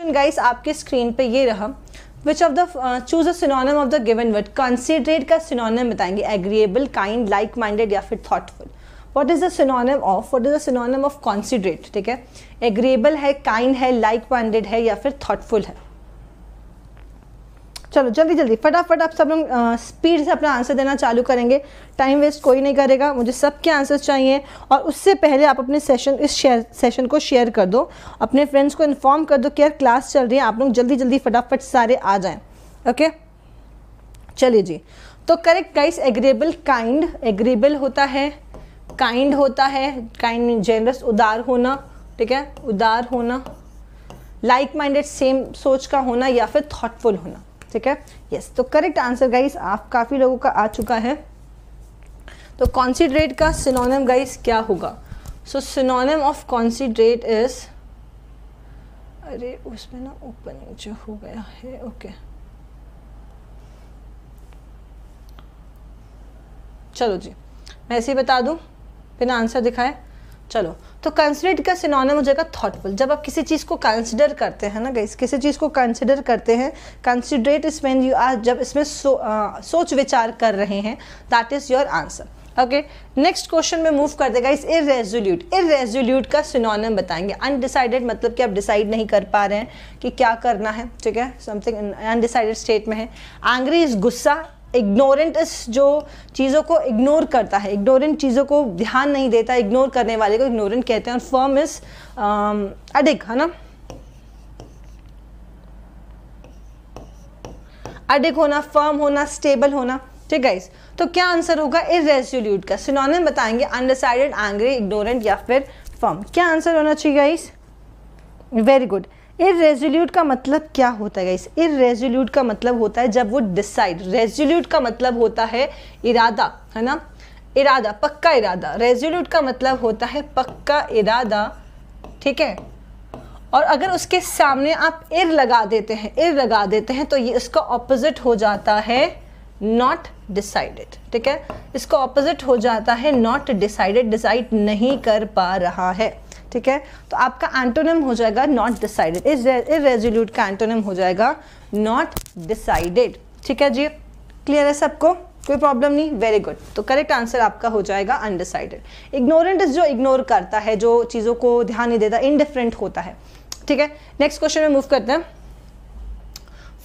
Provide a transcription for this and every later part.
Guys आपके screen पे ये रहा which of the choose a synonym of the given word considerate का सिनोनम बताएंगे एग्रीएबल काइंड लाइक माइंडेड या फिर thoughtful what is the synonym of what is the synonym of considerate ठीक है एग्रीएबल है काइंड है लाइक माइंडेड है या फिर थॉटफुल है चलो जल्दी जल्दी फटाफट आप सब लोग स्पीड से अपना आंसर देना चालू करेंगे टाइम वेस्ट कोई नहीं करेगा मुझे सबके आंसर्स चाहिए और उससे पहले आप अपने सेशन इस सेशन को शेयर कर दो अपने फ्रेंड्स को इन्फॉर्म कर दो कि यार क्लास चल रही है आप लोग जल्दी जल्दी फटाफट सारे आ जाएँ ओके चलिए जी तो correct guys agreeable kind agreeable होता है काइंड होता है काइंड जेनरस उदार होना ठीक है उदार होना लाइक माइंडेड सेम सोच का होना या फिर थॉटफुल होना ठीक है यस तो करेक्ट आंसर गाइस आप काफ़ी लोगों का आ चुका है तो कॉन्सीड्रेट का सिनोनिम गाइस क्या होगा so synonym of considerate is अरे उसमें ना ओपन नीचे हो गया है ओके चलो जी मैं ऐसे ही बता दूं बिना आंसर दिखाए चलो तो कंसिडरेट का सिनोनिम हो जाएगा थॉटफुल जब आप किसी चीज़ को कंसिडर करते हैं ना गाइस किसी चीज़ को कंसिडर करते हैं कंसिडरेट इस मैन यू आर जब इसमें सो, आ, सोच विचार कर रहे हैं that is your answer okay next question में मूव कर देगा इस इरेजोल्यूट इरेजोल्यूट का सिनोनिम बताएंगे अनडिसाइडेड मतलब कि आप डिसाइड नहीं कर पा रहे हैं कि क्या करना है ठीक है समथिंग अनडिसाइडेड स्टेट में है एंग्री इज गुस्सा इग्नोरेंट इस जो चीज़ों को इग्नोर करता है इग्नोरेंट चीज़ों को ध्यान नहीं देता इग्नोर करने वाले को इग्नोरेंट कहते हैं और फर्म इज अडिक है ना अडिक होना फर्म होना स्टेबल होना ठीक है तो क्या आंसर होगा रेजोल्यूट का सिनोनिम बताएंगे अनडिसाइडेड एंग्री इग्नोरेंट या फिर फर्म क्या आंसर होना चाहिए गाइस वेरी गुड इरेजोल्यूट का मतलब क्या होता है इस इरेजोल्यूट का मतलब होता है जब वो डिसाइड रेजोल्यूट का मतलब होता है इरादा है ना इरादा पक्का इरादा रेजोल्यूट का मतलब होता है पक्का इरादा ठीक है और अगर उसके सामने आप इर लगा देते हैं इर लगा देते हैं तो ये इसका ऑपोजिट हो जाता है नॉट डिसाइडेड ठीक है इसका ऑपोजिट हो जाता है नॉट डिसाइडेड डिसाइड नहीं कर पा रहा है ठीक है तो आपका एंटोनम हो जाएगा नॉट डिसाइडेड इस इरेजोल्यूट का एंटोनम हो जाएगा नॉट डिसाइडेड ठीक है जी क्लियर है सबको कोई प्रॉब्लम नहीं वेरी गुड तो करेक्ट आंसर आपका हो जाएगा अनडिसाइडेड इग्नोरेंट इज जो इग्नोर करता है जो चीज़ों को ध्यान नहीं देता इनडिफरेंट होता है ठीक है नेक्स्ट क्वेश्चन में मूव करते हैं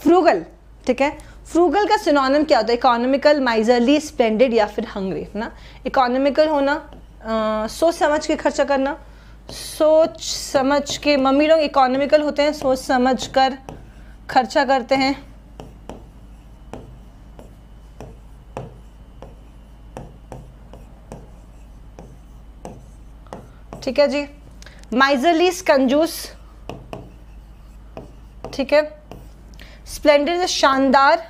फ्रूगल ठीक है फ्रूगल का सिनोनिम क्या होता है इकोनॉमिकल माइजरली स्पेंडेड या फिर हंग्री ना इकोनॉमिकल होना आ, सोच समझ के खर्चा करना सोच समझ के मम्मी लोग इकोनॉमिकल होते हैं सोच समझ कर खर्चा करते हैं ठीक है जी माइजरली कंजूस ठीक है स्प्लेंडर शानदार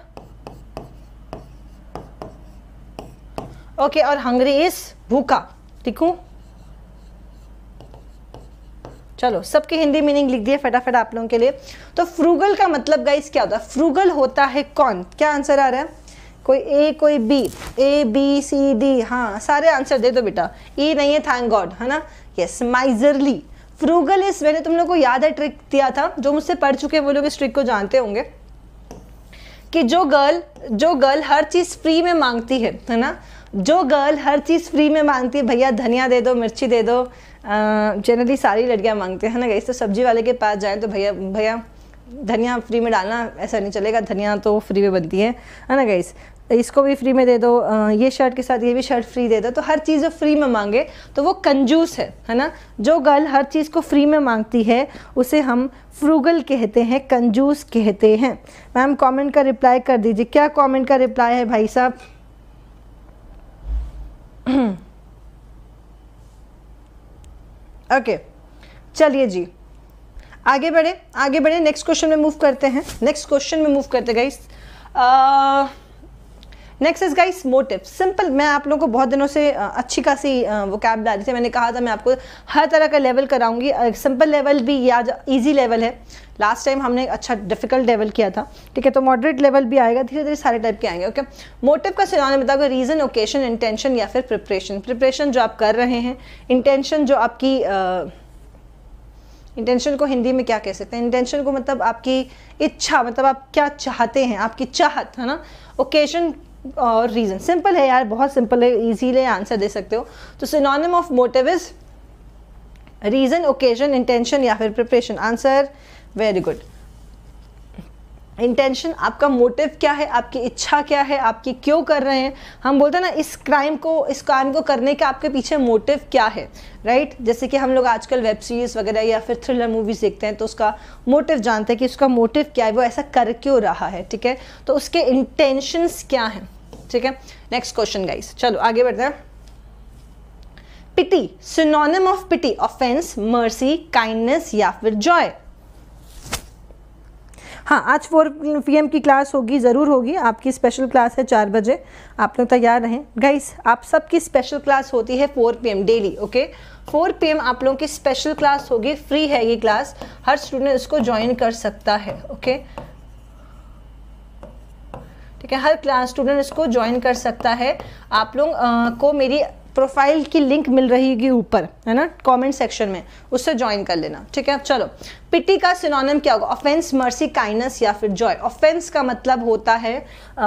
ओके और हंगरी इज भूखा ठीक हूँ चलो सबके हिंदी मीनिंग लिख दिया फटाफट आप लोगों के लिए तो फ्रूगल का मतलब गाइस क्या होता है फ्रूगल होता है कौन क्या आंसर आ रहा है कोई ए कोई B A B C D हाँ सारे आंसर दे दो बेटा ई e नहीं है थैंक गॉड है ना यस माइजरली फ्रूगल इस मैंने तुम लोग को याद है ट्रिक दिया था जो मुझसे पढ़ चुके वो लोग इस ट्रिक को जानते होंगे कि जो गर्ल जो गर्ल हर चीज़ फ्री में मांगती है है ना जो गर्ल हर चीज़ फ्री में मांगती है भैया धनिया दे दो मिर्ची दे दो जनरली सारी लड़कियाँ मांगते हैं ना गई तो सब्जी वाले के पास जाएँ तो भैया भैया धनिया फ्री में डालना ऐसा नहीं चलेगा धनिया तो फ्री में बनती है है ना गई इसको भी फ्री में दे दो ये शर्ट के साथ ये भी शर्ट फ्री दे दो तो हर चीज़ जो फ्री में मांगे तो वो कंजूस है है ना जो गर्ल हर चीज़ को फ्री में मांगती है उसे हम फ्रूगल कहते हैं कंजूस कहते हैं मैम कमेंट का रिप्लाई कर दीजिए क्या कमेंट का रिप्लाई है भाई साहब ओके चलिए जी आगे बढ़े आगे बढ़े नेक्स्ट क्वेश्चन में मूव करते हैं नेक्स्ट क्वेश्चन में मूव करते गई next is guys motive simple मैं आप लोगों को बहुत दिनों से अच्छी खासी वो कैब डाली थी मैंने कहा था मैं आपको हर तरह का लेवल कराऊंगी सिंपल लेवल भी या ईजी लेवल है लास्ट टाइम हमने अच्छा डिफिकल्ट लेवल किया था ठीक है तो मॉडरेट लेवल भी आएगा धीरे धीरे सारे टाइप के आएंगे ओके मोटिव का सिनाने बताओ रीज़न ओकेशन इंटेंशन या फिर प्रिपरेशन प्रिपरेशन जो आप कर रहे हैं इंटेंशन जो आपकी इंटेंशन को हिंदी में क्या कह सकते हैं इंटेंशन को मतलब आपकी इच्छा मतलब आप क्या चाहते हैं आपकी चाहत है ना ओकेजन और रीज़न सिंपल है यार बहुत सिंपल है ईजीली आंसर दे सकते हो तो synonym of motive is reason occasion intention या फिर preparation answer very good intention आपका मोटिव क्या है आपकी इच्छा क्या है आपकी क्यों कर रहे हैं हम बोलते हैं ना इस क्राइम को इस क्राइम को करने के आपके पीछे मोटिव क्या है राइट right? जैसे कि हम लोग आजकल वेब सीरीज़ वगैरह या फिर थ्रिलर मूवीज़ देखते हैं तो उसका मोटिव जानते हैं कि उसका मोटिव क्या है वो ऐसा कर क्यों रहा है ठीक है तो उसके इंटेंशंस क्या हैं ठीक है नेक्स्ट क्वेश्चन गाइस चलो आगे बढ़ते हैं pity synonym of pity offence mercy kindness या फिर जॉय हाँ आज फोर पी की क्लास होगी ज़रूर होगी आपकी स्पेशल क्लास है चार बजे आप लोग तैयार रहें गाइस आप सबकी स्पेशल क्लास होती है four P daily okay four P आप लोगों की स्पेशल क्लास होगी फ्री है ये क्लास हर स्टूडेंट इसको ज्वाइन कर सकता है ओके ठीक है हर क्लास स्टूडेंट इसको ज्वाइन कर सकता है आप लोग को मेरी प्रोफाइल की लिंक मिल रही है ऊपर है ना कमेंट सेक्शन में उससे ज्वाइन कर लेना ठीक है चलो पिटी का सिनोनिम क्या होगा ऑफेंस मर्सी काइंडनेस या फिर जॉय ऑफेंस का मतलब होता है आ,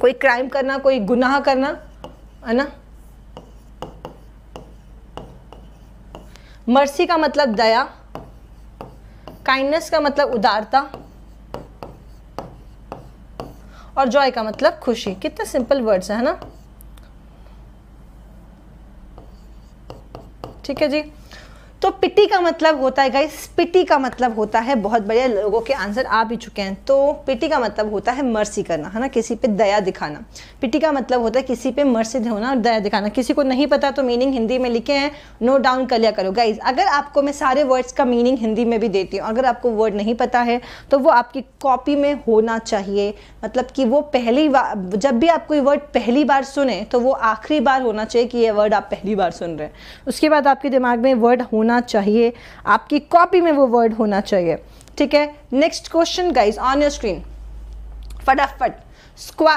कोई क्राइम करना कोई गुनाह करना है ना मर्सी का मतलब दया काइंडनेस का मतलब उदारता और जॉय का मतलब खुशी कितने सिंपल वर्ड्स है ना ठीक है जी तो पिटी का मतलब होता है गाइस पिटी का मतलब होता है बहुत बढ़िया लोगों के आंसर आ भी चुके हैं तो पिटी का मतलब होता है मर्सी करना है ना किसी पे दया दिखाना पिटी का मतलब होता है किसी पे मर्सी होना और दया दिखाना किसी को नहीं पता तो मीनिंग हिंदी में लिखे हैं नोट डाउन कर लिया करो गाइज अगर आपको मैं सारे वर्ड्स का मीनिंग हिंदी में भी देती हूँ अगर आपको वर्ड नहीं पता है तो वो आपकी कॉपी में होना चाहिए मतलब कि वो पहली बार जब भी आप कोई वर्ड पहली बार सुने तो वो आखिरी बार होना चाहिए कि ये वर्ड आप पहली बार सुन रहे हैं उसके बाद आपके दिमाग में वर्ड होना होना चाहिए आपकी कॉपी में वो वर्ड होना चाहिए ठीक है next question guys on your screen फटाफट स्क्वा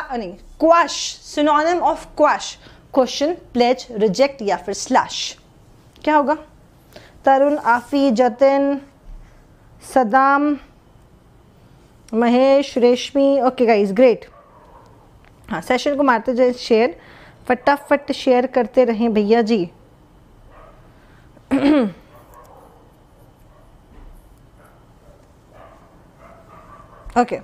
quash synonym of quash question pledge reject या फिर स्लैश क्या होगा तरुण आफी Jatin Saddam Mahesh Reshmi okay guys great हाँ सेशन को मारते जाए शेयर फटाफट शेयर करते रहें भैया जी ओके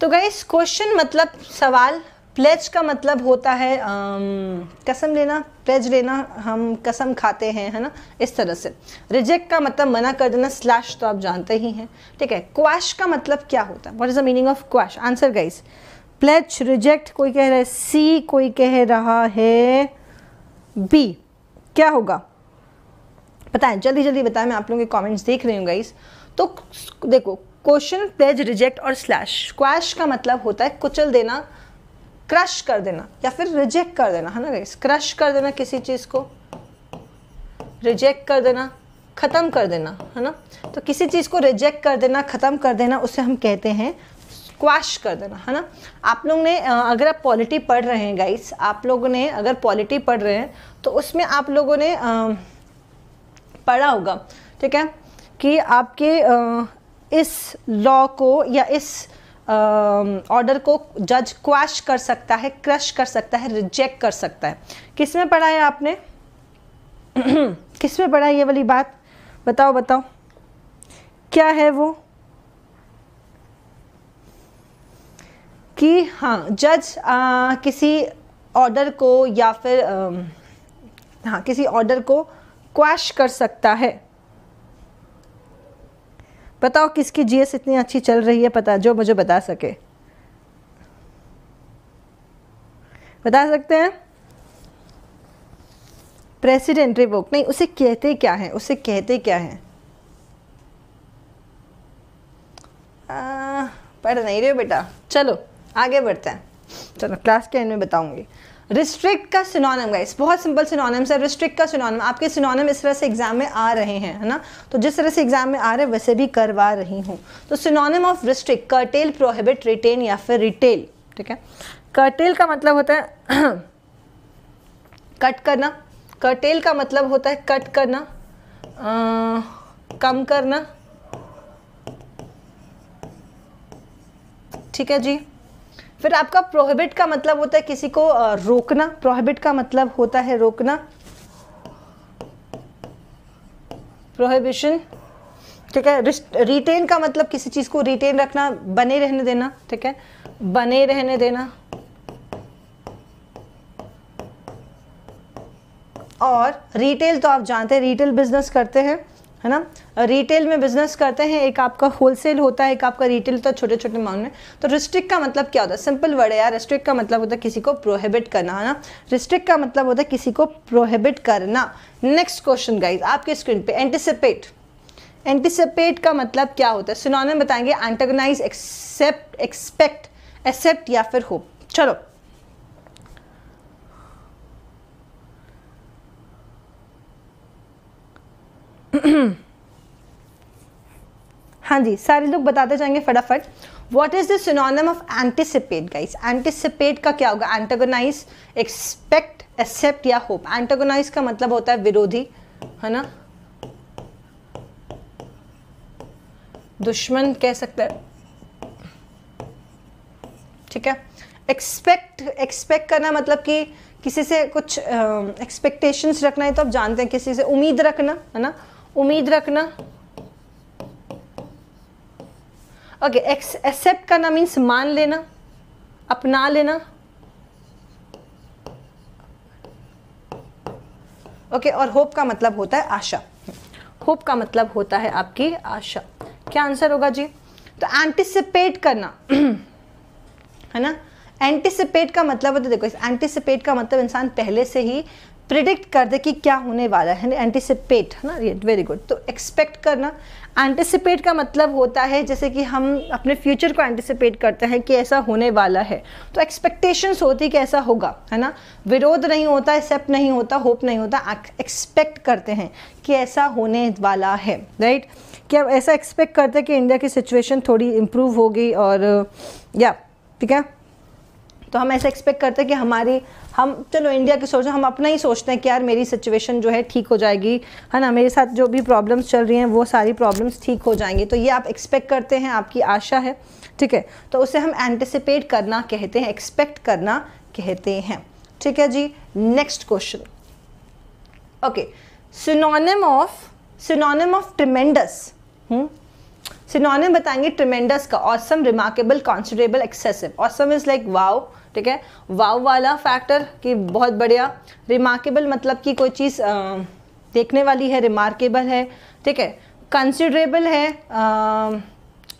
तो गई क्वेश्चन मतलब सवाल प्लेज का मतलब होता है आम, um, कसम लेना प्लेज लेना हम कसम खाते हैं है ना इस तरह से रिजेक्ट का मतलब मना कर देना स्लैश तो आप जानते ही हैं ठीक है क्वाश का मतलब क्या होता है what is the meaning of quash answer guys pledge reject कोई कह रहा है सी कोई कह रहा है बी क्या होगा बताएं जल्दी जल्दी बताएं मैं आप लोगों के कमेंट्स देख रही हूँ गाइस तो देखो क्वेश्चन प्लेज रिजेक्ट और स्लैश स्क्वैश का मतलब होता है कुचल देना क्रश कर देना या फिर रिजेक्ट कर देना है ना गाइस क्रश कर देना किसी चीज़ को रिजेक्ट कर देना ख़त्म कर देना है ना तो किसी चीज़ को रिजेक्ट कर देना ख़त्म कर देना उसे हम कहते हैं स्क्वाश कर देना है ना आप लोग ने अगर आप पॉलिटी पढ़ रहे हैं गाइस आप लोगों ने अगर पॉलिटी पढ़ रहे हैं तो उसमें आप लोगों ने पढ़ा होगा ठीक है कि आपके इस लॉ को या इस ऑर्डर को जज क्वैश कर सकता है क्रश कर सकता है रिजेक्ट कर सकता है किसमें पढ़ा है आपने किसमें पढ़ा है ये वाली बात बताओ बताओ क्या है वो कि हाँ जज आ, किसी ऑर्डर को या फिर आ, हाँ किसी ऑर्डर को क्वैश कर सकता है बताओ किसकी जीएस इतनी अच्छी चल रही है पता जो मुझे बता सके बता सकते हैं प्रेसिडेंट रिवोक नहीं उसे कहते क्या है उसे कहते क्या है पढ़ नहीं रहे बेटा चलो आगे बढ़ते हैं चलो क्लास के एंड में बताऊंगी रिस्ट्रिक्ट का सिनोनम गाइस बहुत सिंपल सिनोनम है रिस्ट्रिक्ट का सिनोनम आपके सिनोनम इस तरह से एग्जाम में आ रहे हैं है ना तो जिस तरह से एग्जाम में आ रहे हैं वैसे भी करवा रही हूँ तो synonym of restrict curtail prohibit retain या फिर रिटेल ठीक है कर्टेल का मतलब होता है कट करना कर्टेल का मतलब होता है कट करना आ, कम करना ठीक है जी फिर आपका प्रोहिबिट का मतलब होता है किसी को रोकना प्रोहिबिट का मतलब होता है रोकना प्रोहिबिशन ठीक है रिटेन का मतलब किसी चीज़ को रिटेन रखना बने रहने देना ठीक है बने रहने देना और रिटेल तो आप जानते हैं रिटेल बिजनेस करते हैं है ना रिटेल में बिजनेस करते हैं एक आपका होलसेल होता है एक आपका रिटेल होता तो है छोटे छोटे अमाउंट में तो रिस्ट्रिक्ट का मतलब क्या होता है सिंपल वर्ड है यार रिस्ट्रिक्ट का मतलब होता है किसी को प्रोहिबिट करना है ना रिस्ट्रिक्ट का मतलब होता है किसी को प्रोहिबिट करना नेक्स्ट क्वेश्चन गाइज आपके स्क्रीन पे एंटिसिपेट एंटिसिपेट का मतलब क्या होता है सुनौने बताएंगे एंटेगनाइज एक्सेप्ट एक्सपेक्ट एक्सेप्ट या फिर होप चलो हाँ जी सारे लोग बताते जाएंगे फटाफट what is synonym of anticipate guys anticipate का क्या होगा एंटेगोनाइज एक्सपेक्ट एक्सेप्ट या होप एंटेगोनाइज का मतलब होता है विरोधी है ना दुश्मन कह सकते हैं ठीक है एक्सपेक्ट एक्सपेक्ट करना मतलब कि किसी से कुछ एक्सपेक्टेशंस uh, रखना है तो आप जानते हैं किसी से उम्मीद रखना है ना उम्मीद रखना ओके एक्सेप्ट करना मीन्स मान लेना अपना लेना ओके okay, और होप का मतलब होता है आशा होप का मतलब होता है आपकी आशा क्या आंसर होगा जी तो एंटिसिपेट करना है ना एंटिसिपेट का मतलब होता है देखो एंटिसिपेट का मतलब इंसान पहले से ही प्रिडिक्ट कर दे कि क्या होने वाला है एंटिसिपेट है ना ये वेरी गुड तो एक्सपेक्ट करना एंटिसिपेट का मतलब होता है जैसे कि हम अपने फ्यूचर को एंटिसिपेट करते हैं कि ऐसा होने वाला है तो एक्सपेक्टेशंस होती कि ऐसा होगा है ना विरोध नहीं होता एक्सेप्ट नहीं होता होप नहीं होता एक्सपेक्ट करते हैं कि ऐसा होने वाला है राइट क्या ऐसा एक्सपेक्ट करते हैं कि इंडिया की सिचुएशन थोड़ी इम्प्रूव होगी और या ठीक है तो हम ऐसा एक्सपेक्ट करते हैं कि हमारी हम चलो इंडिया की सोच हम अपना ही सोचते हैं कि यार मेरी सिचुएशन जो है ठीक हो जाएगी है ना मेरे साथ जो भी प्रॉब्लम्स चल रही हैं वो सारी प्रॉब्लम्स ठीक हो जाएंगी तो ये आप एक्सपेक्ट करते हैं आपकी आशा है ठीक है तो उसे हम एंटिसिपेट करना कहते हैं एक्सपेक्ट करना कहते हैं ठीक है जी next question okay synonym of synonym of tremendous synonym बताएंगे ट्रिमेंडस का awesome remarkable considerable excessive awesome is like wow ठीक है वाव वाला फैक्टर कि बहुत बढ़िया रिमार्केबल मतलब कि कोई चीज़ देखने वाली है रिमार्केबल है ठीक है कंसिडरेबल है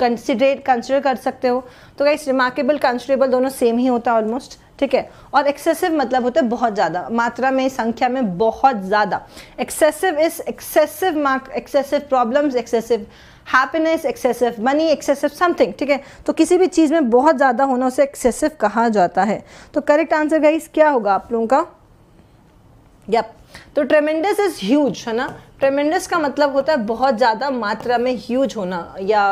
कंसिडरेट कंसिडर कर सकते हो तो क्या रिमार्केबल कंसिडरेबल दोनों सेम ही होता है ऑलमोस्ट ठीक है और एक्सेसिव मतलब होता है बहुत ज़्यादा मात्रा में संख्या में बहुत ज़्यादा excessive is excessive mark excessive problems excessive happiness excessive money excessive something ठीक है तो किसी भी चीज़ में बहुत ज़्यादा होना उसे एक्सेसिव कहा जाता है तो करेक्ट आंसर गाइस क्या होगा आप लोगों का यप तो ट्रेमेंडस इज़ ह्यूज है ना ट्रेमेंडस का मतलब होता है बहुत ज़्यादा मात्रा में ह्यूज होना या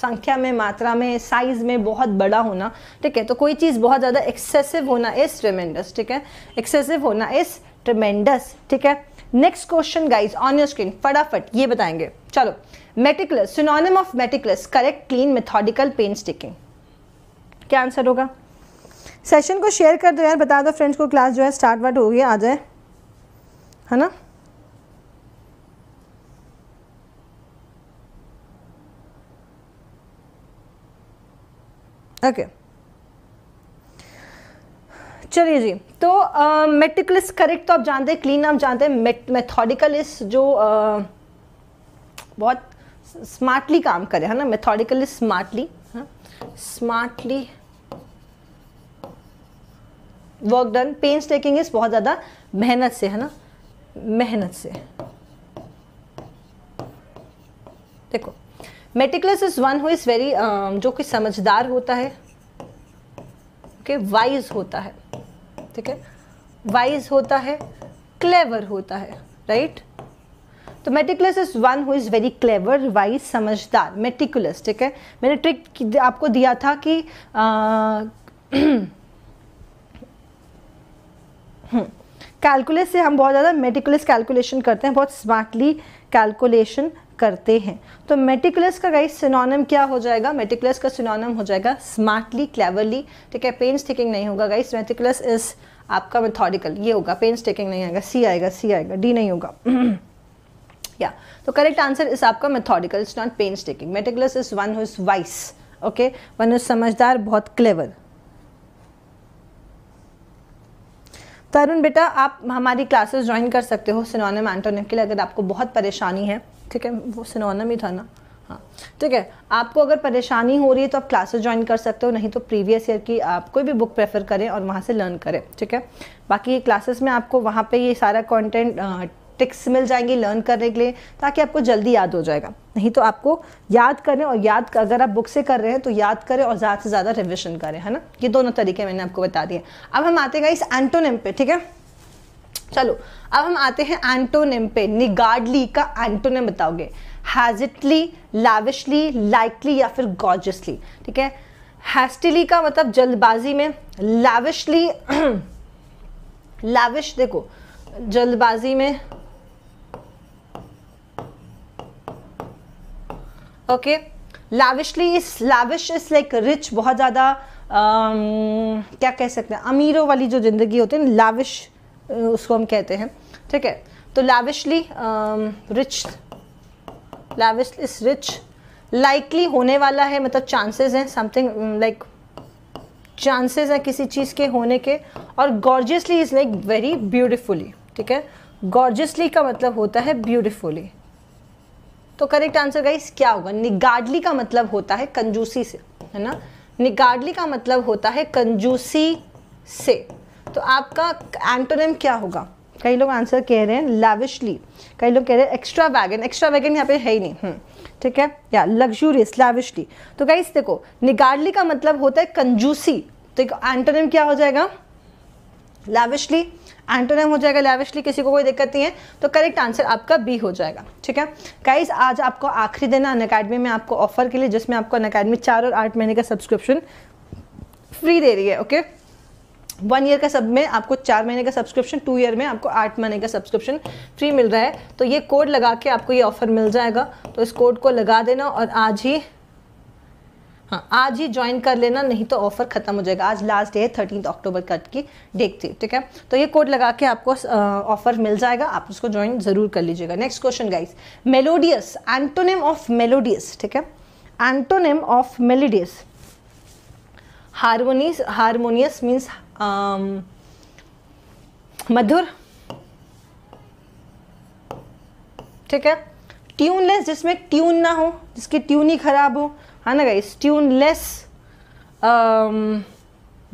संख्या में मात्रा में साइज में बहुत बड़ा होना ठीक है तो कोई चीज़ बहुत ज़्यादा एक्सेसिव होना इस ट्रेमेंडस ठीक है एक्सेसिव होना इस ट्रेमेंडस ठीक है next question guys on your screen फटाफट ये बताएंगे चलो meticulous synonym of meticulous correct clean methodical painstaking क्या आंसर होगा सेशन को शेयर कर दो यार बता दो फ्रेंड्स को क्लास जो है स्टार्ट वार्ट हो गया आ जाए है ना ओके okay. चलिए जी तो मेटिकुलस uh, करेक्ट तो आप जानते हैं क्लीन आप जानते हैं मेथोडिकल इस जो uh, बहुत स्मार्टली काम करें है ना methodically smartly smartly work done painstaking is बहुत ज़्यादा मेहनत से है ना मेहनत से देखो meticulous is one who is very जो कि समझदार होता है ओके okay, वाइज होता है ठीक है वाइज होता है क्लेवर होता है राइट right? तो meticulous is one who is very clever wise समझदार मेटिकुलस ठीक है मैंने ट्रिक आपको दिया था कि कैलकुलस से हम बहुत ज़्यादा मेटिकुलस कैलकुलेशन करते हैं बहुत स्मार्टली कैलकुलेशन करते हैं तो मेटिकुलस का गाइस सिनोनम क्या हो जाएगा मेटिकुलस का सिनोनम हो जाएगा स्मार्टली क्लेवरली ठीक है पेन्स टेकिंग नहीं होगा गाइस मेटिकुलस इज़ आपका मेथोडिकल ये होगा पेन्स टेकिंग नहीं आएगा सी आएगा सी आएगा डी नहीं होगा या तो करेक्ट आंसर इज आपका methodical is not painstaking meticulous is one who is wise okay one is समझदार बहुत क्लेवर तरुण तो बेटा आप हमारी क्लासेस ज्वाइन कर सकते हो सिनोनम एंटोनिम के लिए अगर आपको बहुत परेशानी है ठीक है वो सिनोनम ही था ना हाँ ठीक है आपको अगर परेशानी हो रही है तो आप क्लासेस ज्वाइन कर सकते हो नहीं तो प्रीवियस ईयर की आप कोई भी बुक प्रेफर करें और वहाँ से लर्न करें ठीक है बाकी क्लासेस में आपको वहाँ पे ये सारा कंटेंट टिक्स मिल जाएंगी लर्न करने के लिए ताकि आपको जल्दी याद हो जाएगा नहीं तो आपको याद करें और याद अगर आप बुक से कर रहे हैं तो याद करें और ज़्यादा से ज़्यादा रिविजन करें है ना ये दोनों तरीके मैंने आपको बता दिए अब हम आते हैं इस एंटोनिम पे ठीक है चलो अब हम आते हैं एंटोनिम पे निगार्डली का एंटोनिम बताओगे हैजिटली लाविशली लाइकली या फिर गॉजसली ठीक है हैस्टिली का मतलब जल्दबाजी में लाविशली लाविश देखो जल्दबाजी में ओके लाविशली इस लाविश इस लाइक रिच बहुत ज़्यादा um, क्या कह सकते हैं अमीरों वाली जो ज़िंदगी होती है लाविश uh, उसको हम कहते हैं ठीक है तो lavishly rich lavish is rich likely होने वाला है मतलब चांसेस हैं समथिंग लाइक चांसेस हैं किसी चीज़ के होने के और gorgeously is like very beautifully ठीक है गॉर्जियसली का मतलब होता है ब्यूटिफुली तो करेक्ट आंसर गाइस क्या होगा निगाडली का मतलब होता है कंजूसी से है ना निगाडली का मतलब होता है कंजूसी से तो आपका एंटोनिम क्या होगा कई लोग आंसर कह रहे हैं लाविशली कई लोग कह रहे हैं एक्स्ट्रा वैगन एक्स्ट्रा वैगन यहाँ पे है ही नहीं हम्म ठीक है या लग्जूरियस लाविशली तो गाइस देखो निगाडली का मतलब होता है कंजूसी तो एक एंटोनिम क्या हो जाएगा लाविशली एंटोनम हो जाएगा लैविशली किसी को कोई दिक्कत नहीं है तो करेक्ट आंसर आपका बी हो जाएगा ठीक है गाइज आज आपको आखिरी दिन अन अकेडमी में आपको ऑफर के लिए जिसमें आपको अन अकेडमी चार और आठ महीने का सब्सक्रिप्शन फ्री दे रही है ओके वन ईयर का सब में आपको चार महीने का सब्सक्रिप्शन टू ईयर में आपको आठ महीने का सब्सक्रिप्शन फ्री मिल रहा है तो ये कोड लगा के आपको ये ऑफर मिल जाएगा तो इस कोड को लगा देना और आज ही हाँ आज ही ज्वाइन कर लेना नहीं तो ऑफर खत्म हो जाएगा आज लास्ट डे है थर्टीन अक्टूबर कट की डेट थी ठीक है तो ये कोड लगा के आपको ऑफर मिल जाएगा आप उसको ज्वाइन जरूर कर लीजिएगा next question guys melodious antonym of melodious ठीक है antonym of melodious harmonious harmonious means मधुर ठीक है ट्यूनलेस जिसमें ट्यून ना हो जिसकी ट्यून ही खराब हो है हाँ ना गाइस ट्यूनलेस um,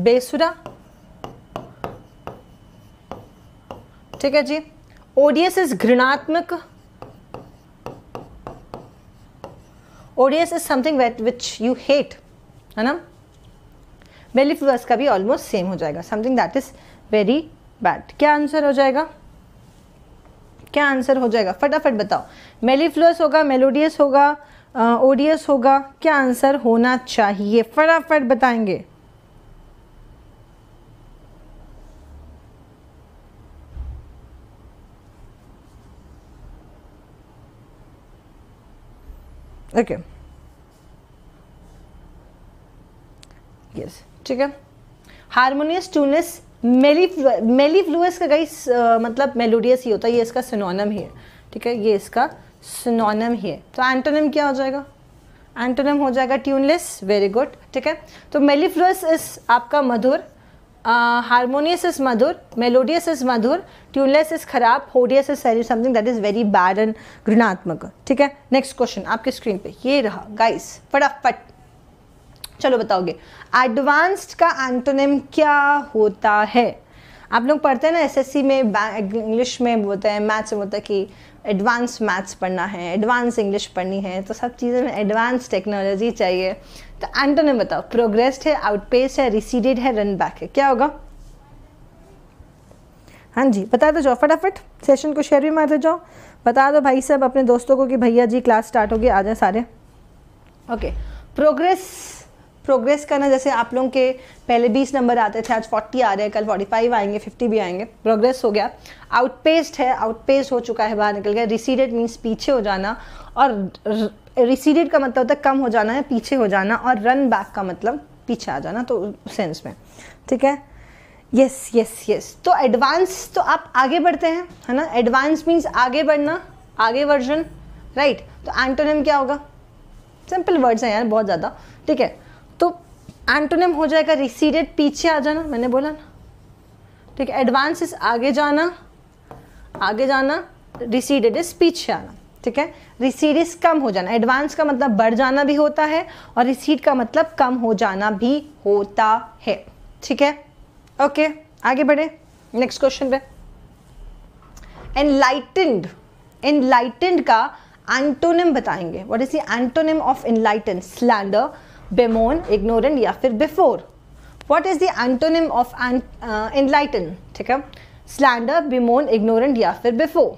बेसुरा ठीक है जी ओडियस इज घृणात्मक odious is something wait which you hate है ना मेलिफ्लुअस का भी ऑलमोस्ट सेम हो जाएगा something that is very bad क्या आंसर हो जाएगा क्या आंसर हो जाएगा फटाफट बताओ मेलिफ्लुअस होगा मेलोडियस होगा ओडियस होगा क्या आंसर होना चाहिए फटाफट बताएंगे ओके यस ठीक है हारमोनियस मेली मेली का गाइस मतलब मेलोडियस ही होता है ये इसका सिनोनम ही है ठीक है ये इसका सिनोनम ही है तो एंटोनम क्या हो जाएगा एंटोनम हो जाएगा ट्यूनलेस वेरी गुड ठीक है तो मेलिफ्लस इज आपका मधुर हारमोनियस इज मधुर मेलोडियस इज मधुर ट्यूनलेस इज खराब odious is sorry something that is very bad and घृणात्मक ठीक है नेक्स्ट क्वेश्चन आपके स्क्रीन पे ये रहा गाइस फटाफट चलो बताओगे एडवांस्ड का एंटोनिम क्या होता है आप लोग पढ़ते हैं ना एसएससी में इंग्लिश में बोलते हैं मैथ्स में बोलते हैं कि एडवांस मैथ्स पढ़ना है एडवांस इंग्लिश पढ़नी है तो सब चीज़ों में एडवांस टेक्नोलॉजी चाहिए तो एंटो ने बताओ प्रोग्रेस्ड है आउटपेस है रिसीडेड है रन बैक है क्या होगा हाँ जी बता दो जाओ फटाफट सेशन को शेयर भी मारते जाओ बता दो भाई साहब अपने दोस्तों को कि भैया जी क्लास स्टार्ट होगी आ जाए सारे ओके प्रोग्रेस प्रोग्रेस करना जैसे आप लोगों के पहले 20 नंबर आते थे आज 40 आ रहे हैं कल 45 आएंगे 50 भी आएंगे प्रोग्रेस हो गया आउटपेस्ड है आउटपेस्ड हो चुका है बाहर निकल गया रिसीडेड मीन्स पीछे हो जाना और रिसीडेड का मतलब होता है कम हो जाना है पीछे हो जाना और रन बैक का मतलब पीछे आ जाना तो सेंस में ठीक है यस यस यस तो एडवांस तो आप आगे बढ़ते हैं है ना एडवांस मीन्स आगे बढ़ना आगे वर्जन राइट right. तो एंटोनियम क्या होगा सिंपल वर्ड्स हैं यार बहुत ज़्यादा ठीक है तो एंटोनिम हो जाएगा रिसीडेड पीछे आ जाना मैंने बोला ना ठीक है एडवांस इज आगे जाना आगे जाना रिसीडेड इज पीछे आना ठीक है रिसीड इज कम हो जाना एडवांस का मतलब बढ़ जाना भी होता है और रिसीड का मतलब कम हो जाना भी होता है ठीक है ओके आगे बढ़े नेक्स्ट क्वेश्चन पे एनलाइटेंड एनलाइटेंड का एंटोनिम बताएंगे what is the antonym of enlightened slander bemoan ignorant या फिर before what is the antonym of enlighten ठीक है स्लैंडर बिमोन इग्नोरेंट या फिर बिफोर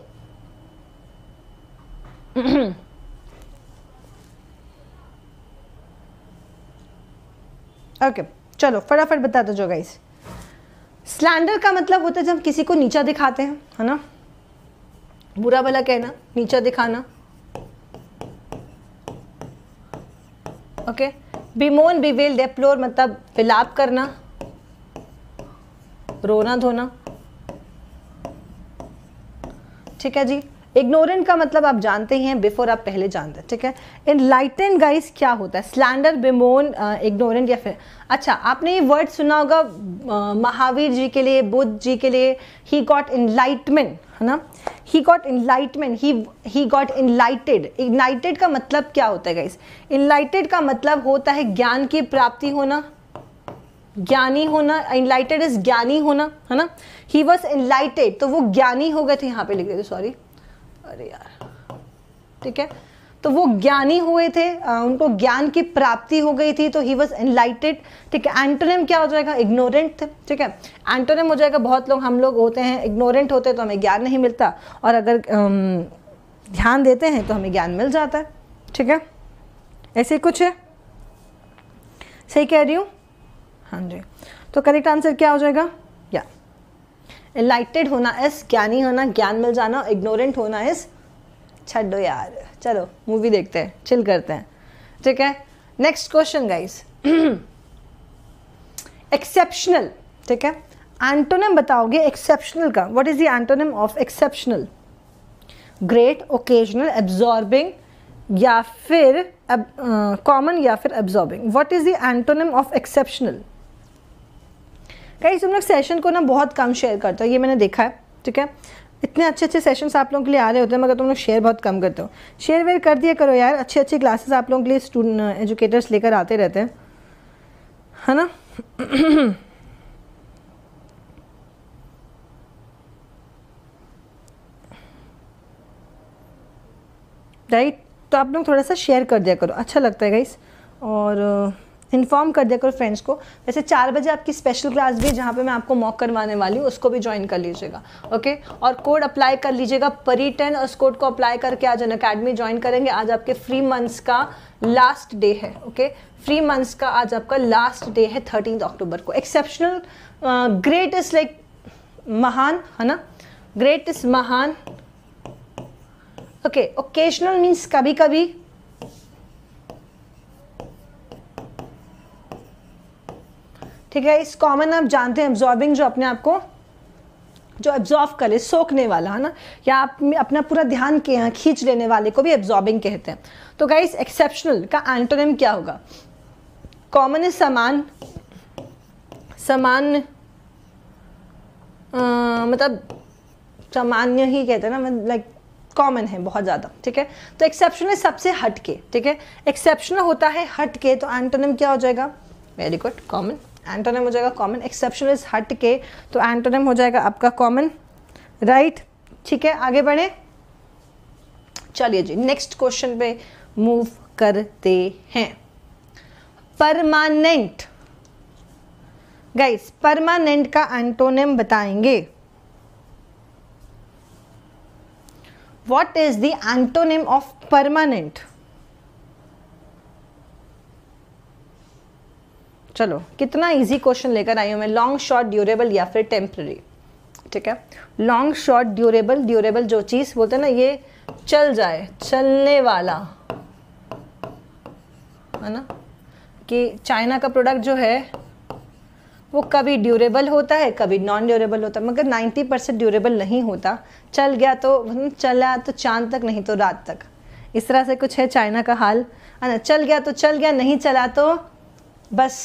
ओके चलो फटाफट बता दो जो गाइस स्लैंडर का मतलब होता है जब किसी को नीचा दिखाते हैं है ना बुरा भला कहना नीचा दिखाना okay okay? Bemoan bewail deplore मतलब विलाप करना रोना धोना ठीक है जी इग्नोरेंट का मतलब आप जानते हैं बिफोर आप पहले जानते हैं ठीक है इन लाइटन गाइस क्या होता है स्लैंडर बिमोन इग्नोरेंट या फिर अच्छा आपने ये वर्ड सुना होगा uh, महावीर जी के लिए बुद्ध जी के लिए ही गॉट इनलाइटमेंट है ना ही गॉट इनलाइटमेंट ही ही गॉट इनलाइटेड इग्नाइटेड का मतलब क्या होता है गाइस इनलाइटेड का मतलब होता है ज्ञान की प्राप्ति होना ज्ञानी होना इनलाइटेड इज ज्ञानी होना है ना ही वॉज इनलाइटेड तो वो ज्ञानी हो गए थे यहाँ पे लिख देते सॉरी अरे यार ठीक है तो वो ज्ञानी हुए थे उनको ज्ञान की प्राप्ति हो गई थी तो ही वॉज एनलाइटेड ठीक है एंटोनिम क्या हो जाएगा इग्नोरेंट थे ठीक है एंटोनिम हो जाएगा बहुत लोग हम लोग होते हैं इग्नोरेंट होते तो हमें ज्ञान नहीं मिलता और अगर ध्यान देते हैं तो हमें ज्ञान मिल जाता है ठीक है ऐसे कुछ है सही कह रही हूँ हाँ जी तो करेक्ट आंसर क्या हो जाएगा या इलाइटेड होना इस ज्ञानी होना ज्ञान मिल जाना इग्नोरेंट होना इस छो यार चलो मूवी देखते हैं चिल करते हैं ठीक है नेक्स्ट क्वेश्चन गाइस एक्सेप्शनल ठीक है एंटोनिम बताओगे एक्सेप्शनल का what is the antonym of exceptional great occasional absorbing या फिर कॉमन uh, या फिर absorbing what is the antonym of exceptional कई तुम लोग सेशन को ना बहुत कम शेयर करते हो ये मैंने देखा है ठीक है इतने अच्छे अच्छे सेशंस आप लोगों के लिए आ रहे होते हैं मगर तुम लोग शेयर बहुत कम करते हो शेयर वेयर कर दिया करो यार अच्छे अच्छे क्लासेस आप लोगों के लिए स्टूडेंट एजुकेटर्स लेकर आते रहते हैं है ना राइट तो आप लोग थोड़ा सा शेयर कर दिया करो अच्छा लगता है गाइस और इन्फॉर्म कर दिया करो फ्रेंड्स को वैसे चार बजे आपकी स्पेशल क्लास भी है जहाँ पे मैं आपको मॉक करवाने वाली हूँ उसको भी ज्वाइन कर लीजिएगा ओके और कोड अप्लाई कर लीजिएगा परी टेन उस कोड को अप्लाई करके आज अन अकेडमी ज्वाइन करेंगे आज आपके फ्री मंथ्स का लास्ट डे है ओके फ्री मंथ्स का आज आपका लास्ट डे है थर्टीन अक्टूबर को एक्सेप्शनल ग्रेटेस्ट लाइक महान है ना ग्रेट महान ओके ओकेजनल मीन्स कभी कभी ठीक है इस कॉमन आप जानते हैं एब्जॉर्बिंग जो अपने आप को जो एब्जॉर्व करे सोखने वाला है ना या आप अपना पूरा ध्यान के यहाँ खींच लेने वाले को भी एब्जॉर्बिंग कहते हैं तो गाइस एक्सेप्शनल का एंटोनिम क्या होगा कॉमन समान समान मतलब सामान्य ही कहते हैं ना लाइक मतलब कॉमन है बहुत ज़्यादा ठीक है तो एक्सेप्शनल सबसे हटके ठीक है एक्सेप्शनल होता है हटके तो एंटोनिम क्या हो जाएगा वेरी गुड कॉमन एंटोनिम हो जाएगा कॉमन एक्सेप्शन इज हट के तो एंटोनिम हो जाएगा आपका कॉमन राइट ठीक है आगे बढ़े चलिए जी नेक्स्ट क्वेश्चन पे मूव करते हैं परमानेंट गाइस परमानेंट का एंटोनिम बताएंगे what is the antonym of permanent चलो कितना इजी क्वेश्चन लेकर आई हूँ मैं लॉन्ग शॉर्ट ड्यूरेबल या फिर टेम्प्रेरी ठीक है लॉन्ग शॉर्ट ड्यूरेबल ड्यूरेबल जो चीज़ बोलते हैं ना ये चल जाए चलने वाला है ना कि चाइना का प्रोडक्ट जो है वो कभी ड्यूरेबल होता है कभी नॉन ड्यूरेबल होता है मगर 90 परसेंट ड्यूरेबल नहीं होता चल गया तो मतलब चला तो चांद तक नहीं तो रात तक इस तरह से कुछ है चाइना का हाल है ना चल गया तो चल गया नहीं चला तो बस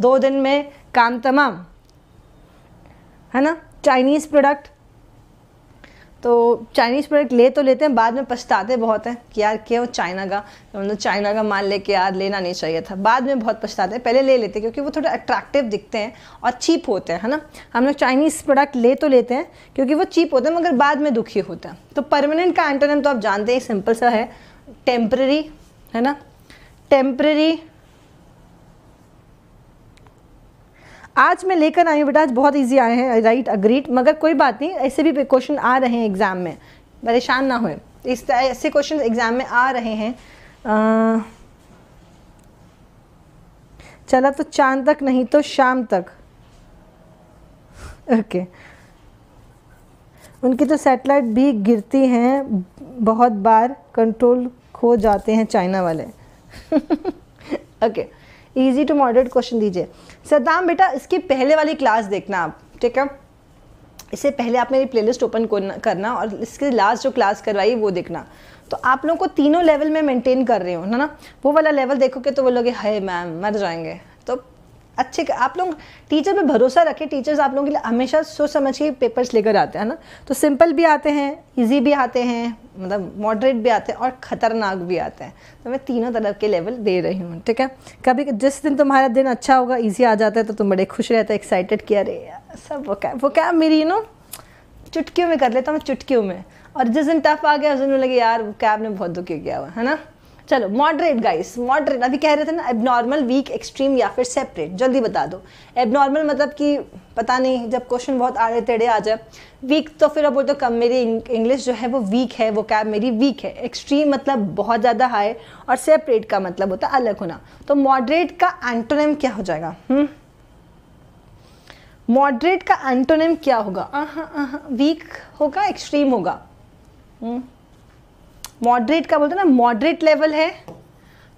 दो दिन में काम तमाम है ना चाइनीज़ प्रोडक्ट तो चाइनीज़ प्रोडक्ट ले तो लेते हैं बाद में पछताते बहुत हैं कि यार क्या वो चाइना का मतलब तो चाइना का माल लेके यार लेना नहीं चाहिए था बाद में बहुत पछताते हैं पहले ले लेते हैं क्योंकि वो थोड़ा अट्रैक्टिव दिखते हैं और चीप होते हैं है ना हम लोग चाइनीज़ प्रोडक्ट ले तो लेते हैं क्योंकि वो चीप होते हैं मगर बाद में दुखी होता है तो परमानेंट का एंटोनिम तो आप जानते हैं सिंपल सा है टेम्प्रेरी है ना टेम्प्रेरी आज मैं लेकर आई हूँ बेटा आज बहुत ईजी आए हैं राइट अग्रीड मगर कोई बात नहीं ऐसे भी क्वेश्चन आ रहे हैं एग्ज़ाम में परेशान ना हुए इस ऐसे क्वेश्चन एग्ज़ाम में आ रहे हैं चला तो चांद तक नहीं तो शाम तक ओके okay. उनकी तो सैटेलाइट भी गिरती हैं बहुत बार कंट्रोल खो जाते हैं चाइना वाले okay okay. Easy to moderate question दीजिए सद्दाम बेटा इसकी पहले वाली क्लास देखना आप ठीक है इससे पहले आप मेरी प्लेलिस्ट ओपन करना और इसके लास्ट जो क्लास करवाई वो देखना तो आप लोगों को तीनों लेवल में मेंटेन कर रहे हो ना ना वो वाला लेवल देखोगे तो वो लोग हाय मैम मर जाएंगे अच्छे आप लोग टीचर पे भरोसा रखें टीचर्स आप लोगों के लिए हमेशा सोच समझ के पेपर्स लेकर आते हैं ना तो सिंपल भी आते हैं इजी भी आते हैं मतलब मॉडरेट भी आते हैं और ख़तरनाक भी आते हैं तो मैं तीनों तरह के लेवल दे रही हूँ ठीक है कभी जिस दिन तुम्हारा दिन अच्छा होगा ईजी आ जाता है तो तुम बड़े खुश रहते हैं एक्साइटेड किया अरे सब वो क्या वो क्या मेरी यू नो चुटकियों में कर लेता हूँ चुटकियों में और जिस दिन टफ आ गया उस दिन लगे यार कैब ने बहुत दुखी किया हुआ है ना चलो मॉडरेट गाइस मॉडरेट अभी कह रहे थे ना एबनॉर्मल वीक एक्सट्रीम या फिर सेपरेट जल्दी बता दो एबनॉर्मल मतलब कि पता नहीं जब क्वेश्चन बहुत आड़े टेढ़े आ जाए वीक तो फिर अब बोलते कम मेरी इंग्लिश जो है वो वीक है वो कैब मेरी वीक है एक्सट्रीम मतलब बहुत ज़्यादा हाई और सेपरेट का मतलब होता है अलग होना तो मॉडरेट का एंटोनेम क्या हो जाएगा मॉडरेट हम्म? का एंटोनेम क्या होगा वीक होगा एक्सट्रीम होगा हुँ? हम्म? मॉडरेट का बोलते हैं ना मॉडरेट लेवल है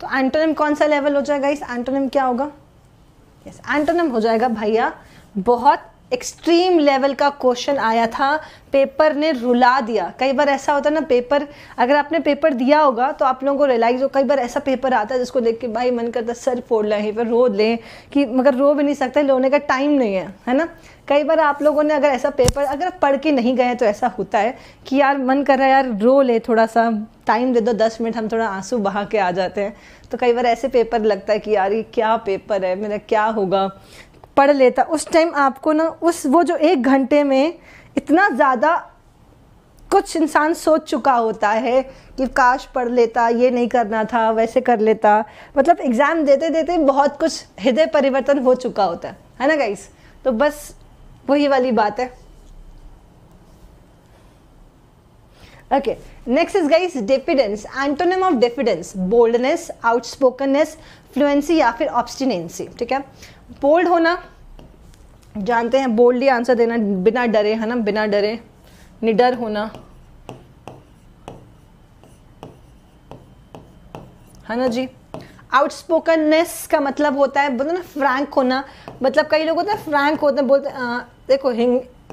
तो एंटोनिम कौन सा लेवल हो जाएगा इस एंटोनिम क्या होगा यस एंटोनिम हो जाएगा भैया बहुत एक्सट्रीम लेवल का क्वेश्चन आया था पेपर ने रुला दिया कई बार ऐसा होता है ना पेपर अगर आपने पेपर दिया होगा तो आप लोगों को रियलाइज़ हो कई बार ऐसा पेपर आता है जिसको देख के भाई मन करता है सर फोड़ लें पर रो लें कि मगर रो भी नहीं सकते लोने का टाइम नहीं है है ना कई बार आप लोगों ने अगर ऐसा पेपर अगर पढ़ के नहीं गए तो ऐसा होता है कि यार मन कर रहा है यार रो ले थोड़ा सा टाइम दे दो दस मिनट हम थोड़ा आंसू बहा के आ जाते हैं तो कई बार ऐसे पेपर लगता है कि यार ये क्या पेपर है मेरा क्या होगा पढ़ लेता उस टाइम आपको ना उस वो जो एक घंटे में इतना ज़्यादा कुछ इंसान सोच चुका होता है कि काश पढ़ लेता ये नहीं करना था वैसे कर लेता मतलब एग्ज़ाम देते देते बहुत कुछ हृदय परिवर्तन हो चुका होता है है ना गाइस तो बस वही वाली बात है okay next is guys diffidence antonym of diffidence boldness outspokenness fluency या फिर ऑब्स्टिनेंसी ठीक है बोल्ड होना जानते हैं बोल्डली आंसर देना बिना डरे है ना बिना डरे निडर होना है ना जी आउटस्पोकननेस का मतलब होता है बोलते ना फ्रैंक होना मतलब कई लोग होते हैं फ्रैंक होते हैं बोलते देखो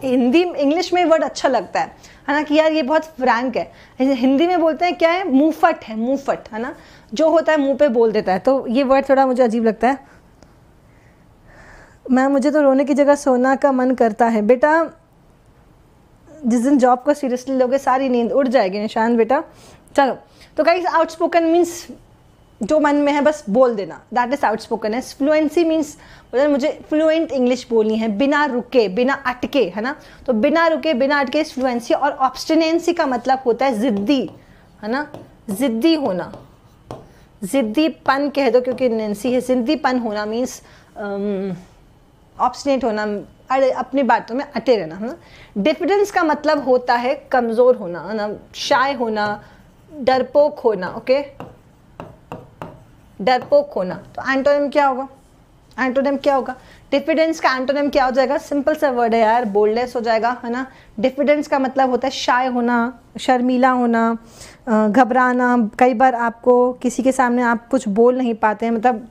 हिंदी इंग्लिश में वर्ड अच्छा लगता है है ना कि यार ये बहुत फ्रैंक है हिंदी में बोलते हैं क्या है मुँहफट है मुँहफट है ना जो होता है मुंह पे बोल देता है तो ये वर्ड थोड़ा मुझे अजीब लगता है मैं मुझे तो रोने की जगह सोना का मन करता है बेटा जिस दिन जॉब को सीरियसली लोगे सारी नींद उड़ जाएगी निशान बेटा चलो तो गाइस आउटस्पोकन मीन्स जो मन में है बस बोल देना that is outspokenness fluency means मतलब मुझे फ्लुएंट इंग्लिश बोलनी है बिना रुके बिना अटके है ना तो बिना रुके बिना अटके इस फ्लुएंसी और ऑब्स्टिनेंसी का मतलब होता है ज़िद्दी है ना ज़िद्दी होना ज़िद्दीपन कह दो क्योंकि नेंसी है ज़िद्दीपन होना मीन्स um, होना अरे अपनी बातों में अटे रहना है ना डिफिडेंस का मतलब होता है कमज़ोर होना है ना शाय होना डरपोक होना ओके okay? डरपोक होना तो एंटोनिम क्या होगा एंटोनिम क्या होगा डिफिडेंस का एंटोनिम क्या हो जाएगा सिंपल सा वर्ड है यार बोल्डनेस हो जाएगा है ना डिफिडेंस का मतलब होता है शाय होना शर्मीला होना घबराना कई बार आपको किसी के सामने आप कुछ बोल नहीं पाते हैं मतलब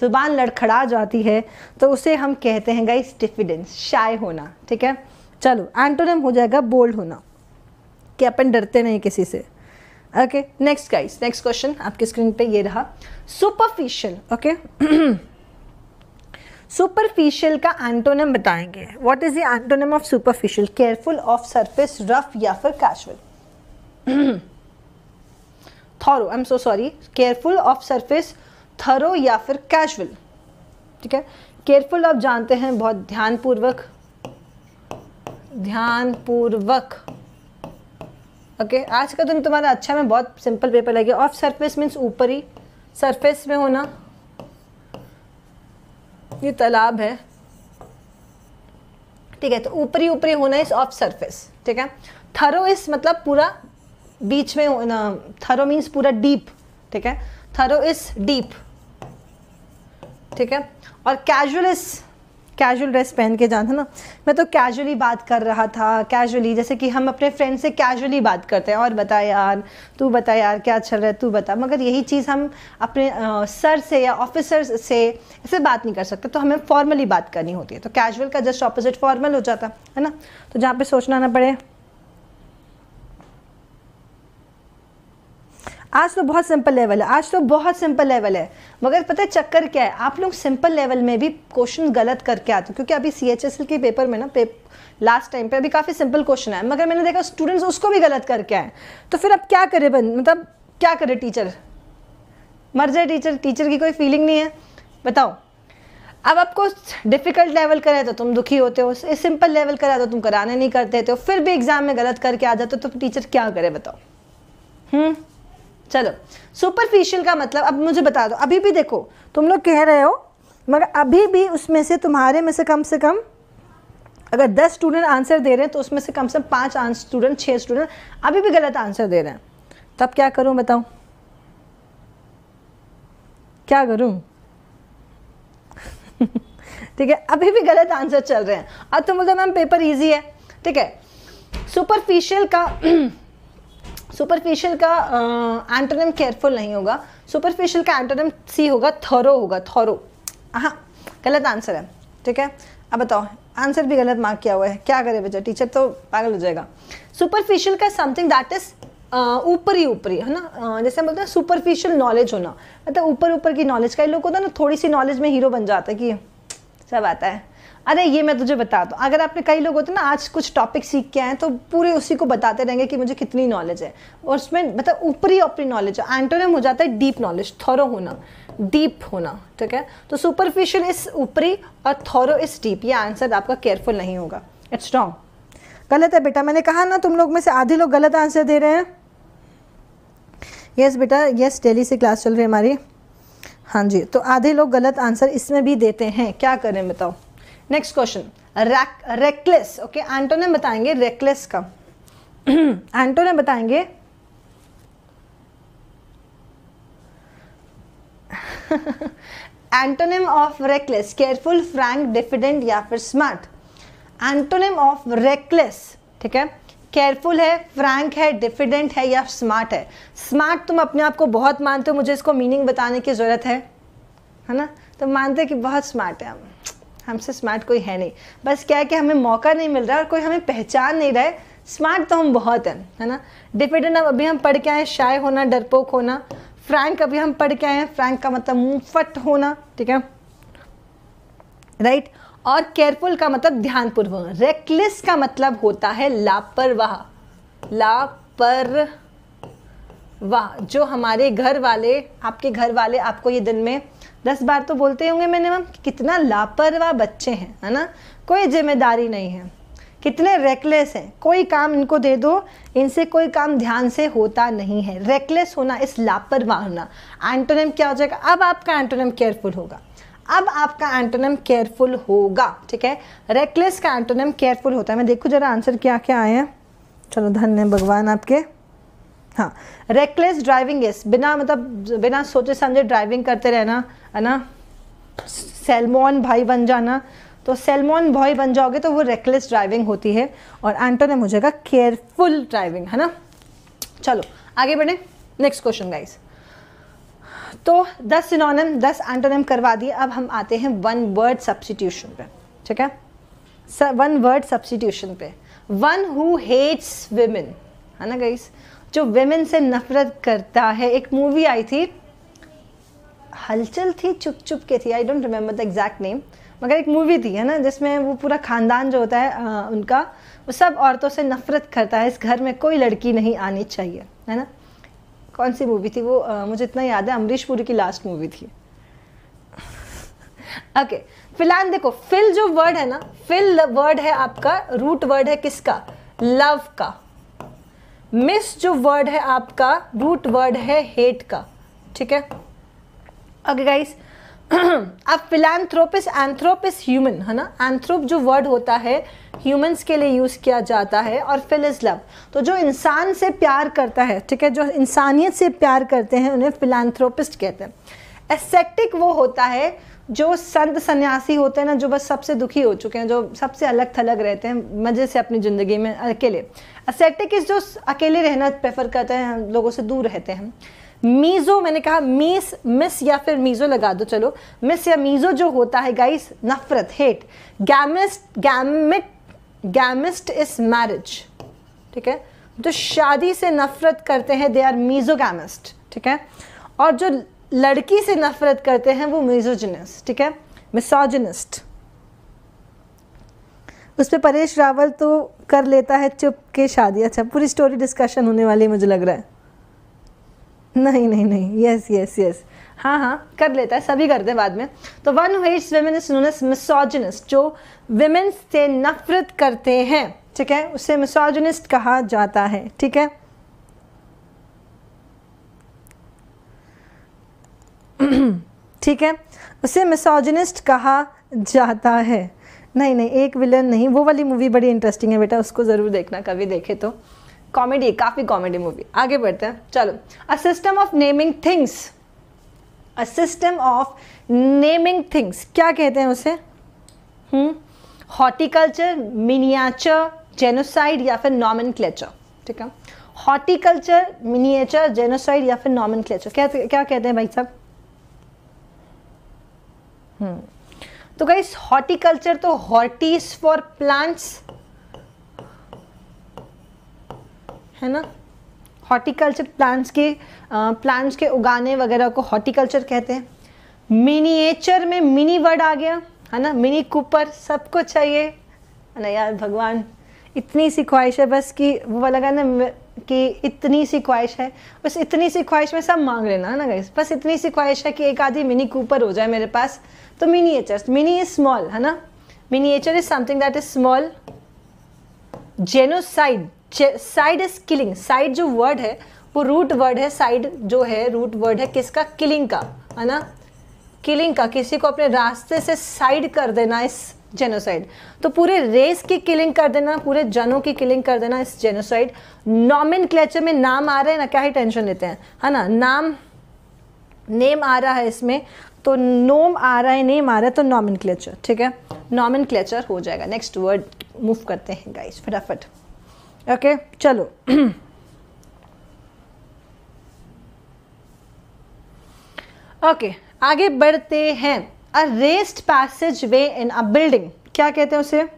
ज़ुबान लड़खड़ा जाती है तो उसे हम कहते हैं गाइस डिफिडेंस शाय होना ठीक है चलो एंटोनिम हो जाएगा बोल्ड होना कि अपन डरते नहीं किसी से okay next guys next question आपके स्क्रीन पे ये रहा सुपरफिशियल ओके सुपरफिशियल का एंटोनम बताएंगे what is the antonym of superficial careful of surface rough या फिर casual thorough I am so sorry careful of surface thorough या फिर कैजुअल ठीक है केयरफुल आप जानते हैं बहुत ध्यानपूर्वक ध्यानपूर्वक ओके okay? आज का दिन तुम्हारा अच्छा में बहुत सिंपल पेपर लगे ऑफ सरफेस मीन्स ऊपरी सरफेस में होना ये तालाब है ठीक है तो ऊपरी ऊपरी होना इज ऑफ सरफेस ठीक है थरो इज मतलब पूरा बीच में होना थरो मीन्स पूरा डीप ठीक है थरो इस डीप ठीक है और कैजुअल इज कैजुअल ड्रेस पहन के जाना था ना मैं तो कैजुअली बात कर रहा था कैजुअली जैसे कि हम अपने फ्रेंड से कैजुअली बात करते हैं और बता यार तू बता यार क्या चल रहा है तू बता मगर यही चीज़ हम अपने सर से या ऑफिसर से ऐसे बात नहीं कर सकते तो हमें फॉर्मली बात करनी होती है तो कैजुअल का जस्ट ऑपोजिट फॉर्मल हो जाता है ना तो जहाँ पर सोचना ना पड़े आज तो बहुत सिंपल लेवल है आज तो बहुत सिंपल लेवल है मगर पता है चक्कर क्या है आप लोग सिंपल लेवल में भी क्वेश्चन गलत करके आते हो क्योंकि अभी सी एच एस एल के पेपर में ना पेपर लास्ट टाइम पे अभी काफ़ी सिंपल क्वेश्चन है मगर मैंने देखा स्टूडेंट्स उसको भी गलत करके आए तो फिर अब क्या करे बन मतलब क्या करे टीचर मर जाए टीचर टीचर की कोई फीलिंग नहीं है बताओ अब आपको डिफ़िकल्ट लेवल कराए तो तुम दुखी होते हो सिंपल लेवल कराए तो तुम कराने नहीं करते हो फिर भी एग्ज़ाम में गलत करके आ जाते हो तो टीचर क्या करे बताओ हम्म चलो सुपरफिशियल का मतलब अब मुझे बता दो अभी भी देखो तुम लोग कह रहे हो मगर अभी भी उसमें से तुम्हारे में से कम से कम अगर दस स्टूडेंट आंसर दे रहे हैं तो उसमें से कम से कम पाँच स्टूडेंट छः स्टूडेंट अभी भी गलत आंसर दे रहे हैं तब क्या करूँ बताऊँ क्या करूँ ठीक है अभी भी गलत आंसर चल रहे हैं और तुम बोलते मैम पेपर ईजी है ठीक है सुपरफिशियल का सुपरफिशियल का एंटोनम केयरफुल नहीं होगा सुपरफिशियल का एंटोनम सी होगा थरो होगा थरो हाँ गलत आंसर है ठीक है अब बताओ आंसर भी गलत मार्क किया हुआ है क्या करे बच्चा टीचर तो पागल हो जाएगा सुपरफिशियल का समथिंग दैट इज ऊपरी ऊपरी है ना जैसे हम बोलते हैं सुपरफिशियल नॉलेज होना मतलब ऊपर ऊपर की नॉलेज का लोग होता है ना थोड़ी सी नॉलेज में हीरो बन जाता है कि सब आता है अरे ये मैं तुझे बता दूँ अगर आपने कई लोग होते ना आज कुछ टॉपिक सीख के आए तो पूरे उसी को बताते रहेंगे कि मुझे कितनी नॉलेज है और उसमें मतलब ऊपरी ऊपरी नॉलेज है एंटोनियम हो जाता है डीप नॉलेज थॉरो होना डीप होना ठीक है तो सुपरफिशियल इस ऊपरी और थॉरो इस डीप ये आंसर आपका केयरफुल नहीं होगा इट्स रॉन्ग गलत है बेटा मैंने कहा ना तुम लोग में से आधे लोग गलत आंसर दे रहे हैं यस बेटा यस डेली से क्लास चल रही है हमारी हाँ जी तो आधे लोग गलत आंसर इसमें भी देते हैं क्या करें बताओ next question reckless okay antonym बताएंगे रेकलेस का एंटोनियम बताएंगे antonym of reckless careful frank diffident या फिर स्मार्ट एंटोनिम ऑफ रेकलेस ठीक है केयरफुल है फ्रैंक है डिफिडेंट है या स्मार्ट है स्मार्ट तुम अपने आप को बहुत मानते हो मुझे इसको मीनिंग बताने की ज़रूरत है है ना तो मानते कि बहुत स्मार्ट है हम हमसे स्मार्ट कोई है नहीं बस क्या है कि हमें मौका नहीं मिल रहा और कोई हमें पहचान नहीं रहा है स्मार्ट तो हम बहुत हैं है ना डिपेंडेंट अब अभी हम पढ़ के आए शाय होना डरपोक होना फ्रैंक अभी हम पढ़ के आए हैं फ्रैंक का मतलब मुँह होना ठीक है राइट right? और केयरफुल का मतलब ध्यानपूर्वक रेकलेस का मतलब होता है लापरवाह लापरवाह वाह जो हमारे घर वाले आपके घर वाले आपको ये दिन में दस बार तो बोलते होंगे मिनिमम कि कितना लापरवाह बच्चे हैं है ना कोई जिम्मेदारी नहीं है कितने रेकलेस हैं कोई काम इनको दे दो इनसे कोई काम ध्यान से होता नहीं है रेकलेस होना इस लापरवाह होना एंटोनम क्या हो जाएगा अब आपका एंटोनम केयरफुल होगा अब आपका एंटोनम केयरफुल होगा ठीक है रेकलेस का एंटोनम केयरफुल होता है मैं देखूँ जरा आंसर क्या क्या आए हैं चलो धन्य भगवान आपके हाँ रेकलेस ड्राइविंग इस बिना मतलब बिना सोचे समझे ड्राइविंग करते रहना है ना सेलमोन भाई बन जाना तो सेलमोन भाई बन जाओगे तो वो रेकलेस ड्राइविंग होती है और एंटो ने मुझे कहा केयरफुल ड्राइविंग है ना चलो आगे बढ़े नेक्स्ट क्वेश्चन गाइस तो दस सिनोनिम दस एंटोनिम करवा दिए अब हम आते हैं वन वर्ड सब्सटीट्यूशन पे ठीक है वन वर्ड सब्सटीट्यूशन पे वन हु हेट्स विमेन है ना गाइस जो वेमेन से नफरत करता है एक मूवी आई थी हलचल थी चुप चुप के थी I don't remember the exact name मगर एक मूवी थी है ना जिसमें वो पूरा ख़ानदान जो होता है आ, उनका वो सब औरतों से नफरत करता है इस घर में कोई लड़की नहीं आनी चाहिए है ना कौन सी मूवी थी वो आ, मुझे इतना याद है अमरीश पुरी की लास्ट मूवी थी ओके फिलहाल देखो फिल जो वर्ड है ना फिल वर्ड है आपका रूट वर्ड है किसका लव का मिस जो वर्ड है आपका रूट वर्ड है हेट का ठीक है ओके गाइस अब फिलैंथ्रोपिस एंथ्रोपिस ह्यूमन है ना एंथ्रोप जो वर्ड होता है ह्यूमंस के लिए यूज़ किया जाता है और फिल इज़ लव तो जो इंसान से प्यार करता है ठीक है जो इंसानियत से प्यार करते हैं उन्हें फिलैंथ्रोपिस्ट कहते हैं एसेक्टिक वो होता है जो संत सन्यासी होते हैं ना जो बस सबसे दुखी हो चुके हैं जो सबसे अलग थलग रहते हैं मज़े से अपनी ज़िंदगी में अकेले असेक्टिक इस जो अकेले रहना प्रेफर करते हैं लोगों से दूर रहते हैं मीज़ो मैंने कहा मीस मिस या फिर मीज़ो लगा दो चलो मिस या मीज़ो जो होता है गाइस नफरत हेट गैमिस्ट गैमिट गैमिस्ट इस मैरिज ठीक है जो तो शादी से नफरत करते हैं दे आर मीज़ो गैमिस्ट ठीक है और जो लड़की से नफरत करते हैं वो मिजोजनिस्ट ठीक है मिसोजनिस्ट उस पर परेश रावल तो कर लेता है चुप के शादी अच्छा पूरी स्टोरी डिस्कशन होने वाली है मुझे लग रहा है नहीं नहीं नहीं यस यस यस हाँ हाँ कर लेता है सभी करते हैं बाद में तो वन हुट्स वेमेन मिसोजनिस्ट जो वेमेन से नफरत करते हैं ठीक है उसे मिसोजनिस्ट कहा जाता है ठीक है ठीक है उसे मिसोजनिस्ट कहा जाता है नहीं नहीं एक विलन नहीं वो वाली मूवी बड़ी इंटरेस्टिंग है बेटा उसको ज़रूर देखना कभी देखे तो कॉमेडी काफ़ी कॉमेडी मूवी आगे बढ़ते हैं चलो a system of naming things a system of naming things क्या कहते हैं उसे हॉर्टिकल्चर मिनियाचर जेनोसाइड या फिर नॉमन ठीक है हॉर्टिकल्चर मिनियचर जेनोसाइड या फिर नॉमन क्या क्या कहते हैं भाई साहब हम्म। तो गाइस हॉर्टिकल्चर तो हॉर्टीज फॉर प्लांट्स है ना हॉर्टिकल्चर प्लांट्स के प्लांट्स के उगाने वगैरह को हॉर्टिकल्चर कहते हैं मिनीचर में मिनी वर्ड आ गया है ना मिनी कूपर सबको चाहिए है ना यार भगवान इतनी सी ख्वाहिश है बस कि वो लगा ना कि इतनी सी ख्वाहिश है बस इतनी सी ख्वाहिश में सब मांग लेना है ना गाइस बस इतनी सी ख्वाहिश है कि एक आधी मिनी कूपर हो जाए मेरे पास तो मिनिएचर्स मिनी इज स्मॉल है ना miniature is something that is small genocide cide is killing cide जो वर्ड है वो रूट वर्ड है साइड जो है रूट वर्ड है किसका किलिंग का है ना किलिंग का किसी को अपने रास्ते से साइड कर देना इस जेनोसाइड तो पूरे रेस की किलिंग कर देना पूरे जनों की किलिंग कर देना इस जेनोसाइड नॉमिन क्लेचर में नाम आ रहे हैं ना क्या ही टेंशन लेते हैं है ना नाम नेम आ रहा है इसमें तो नोम आ रहा है नेम आ रहा है तो नॉमिन क्लेचर ठीक है नॉमिन क्लेचर हो जाएगा नेक्स्ट वर्ड मूव करते हैं गाइस फटाफट ओके चलो ओके आगे बढ़ते हैं a raised passage way in a building क्या कहते हैं उसे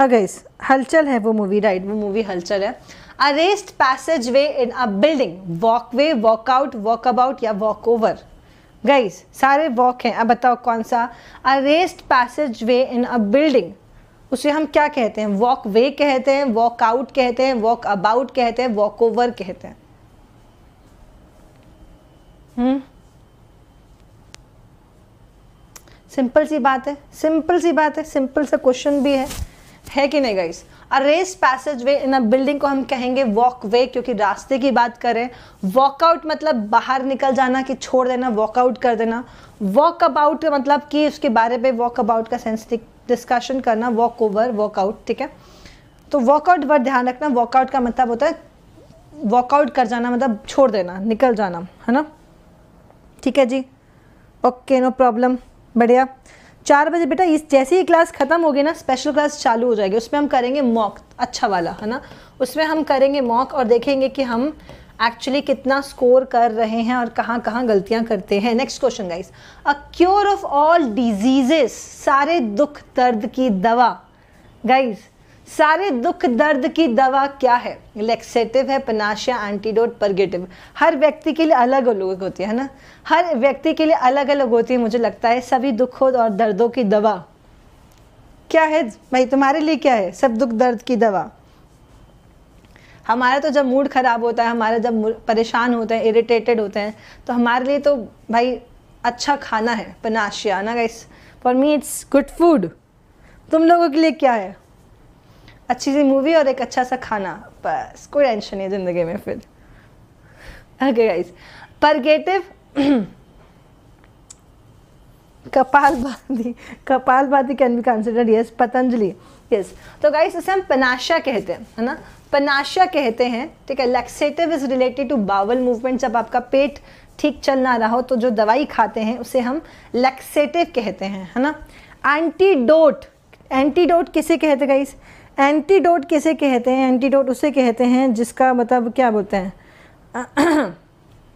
अगैस हलचल है वो मूवी राइट वो मूवी हलचल है a raised passageway in a building walkway walkout walkabout ya walkover guys सारे वॉक हैं अब बताओ कौन सा a raised passage way in a building उसे हम क्या कहते हैं वॉक वे कहते हैं वॉक आउट कहते हैं वॉक अबाउट कहते हैं वॉक ओवर कहते हैं सिंपल हम्म? सी बात है सिंपल सी बात है सिंपल सा क्वेश्चन भी है है कि नहीं guys a raised passage way in a building को हम कहेंगे वॉक वे क्योंकि रास्ते की बात करें वॉकआउट मतलब बाहर निकल जाना कि छोड़ देना वॉकआउट कर देना वॉक अबाउट मतलब कि उसके बारे में वॉक अबाउट का सेंस डिस्कशन करना वॉक ओवर वॉकआउट ठीक है तो वॉकआउट पर ध्यान रखना वॉकआउट का मतलब होता है वॉकआउट कर जाना मतलब छोड़ देना निकल जाना है ना ठीक है जी ओके नो प्रॉब्लम बढ़िया चार बजे बेटा इस जैसे ही क्लास ख़त्म होगी ना स्पेशल क्लास चालू हो जाएगी उसमें हम करेंगे मॉक अच्छा वाला है ना उसमें हम करेंगे मॉक और देखेंगे कि हम एक्चुअली कितना स्कोर कर रहे हैं और कहाँ कहाँ गलतियाँ करते हैं next question guys a cure of all diseases सारे दुख दर्द की दवा गाइज़ सारे दुख दर्द की दवा क्या है लेक्सेटिव है पनाशिया एंटीडोट परगेटिव हर व्यक्ति के लिए अलग अलग होती है ना हर व्यक्ति के लिए अलग अलग होती है मुझे लगता है सभी दुखों और दर्दों की दवा क्या है भाई तुम्हारे लिए क्या है सब दुख दर्द की दवा हमारा तो जब मूड ख़राब होता है हमारा जब परेशान होते हैं इरिटेटेड होते हैं तो हमारे लिए तो भाई अच्छा खाना है पनाशिया ना guys for me it's good food तुम लोगों के लिए क्या है अच्छी सी मूवी और एक अच्छा सा खाना बस कोई टेंशन नहीं है ज़िंदगी में फिर ओके गाइस परगेटिव कपाल kapalbhati kapalbhati can be considered yes Patanjali yes तो गाइस इसे हम पनाशा कहते हैं है ना पनाशा कहते हैं ठीक है laxative is related to bowel movement जब आपका पेट ठीक चल ना रहा हो तो जो दवाई खाते हैं उसे हम लैक्सेटिव कहते हैं है ना एंटीडोट एंटीडोट किसे कहते गाइस एंटीडोट किसे कहते हैं एंटीडोट उसे कहते हैं जिसका मतलब क्या बोलते हैं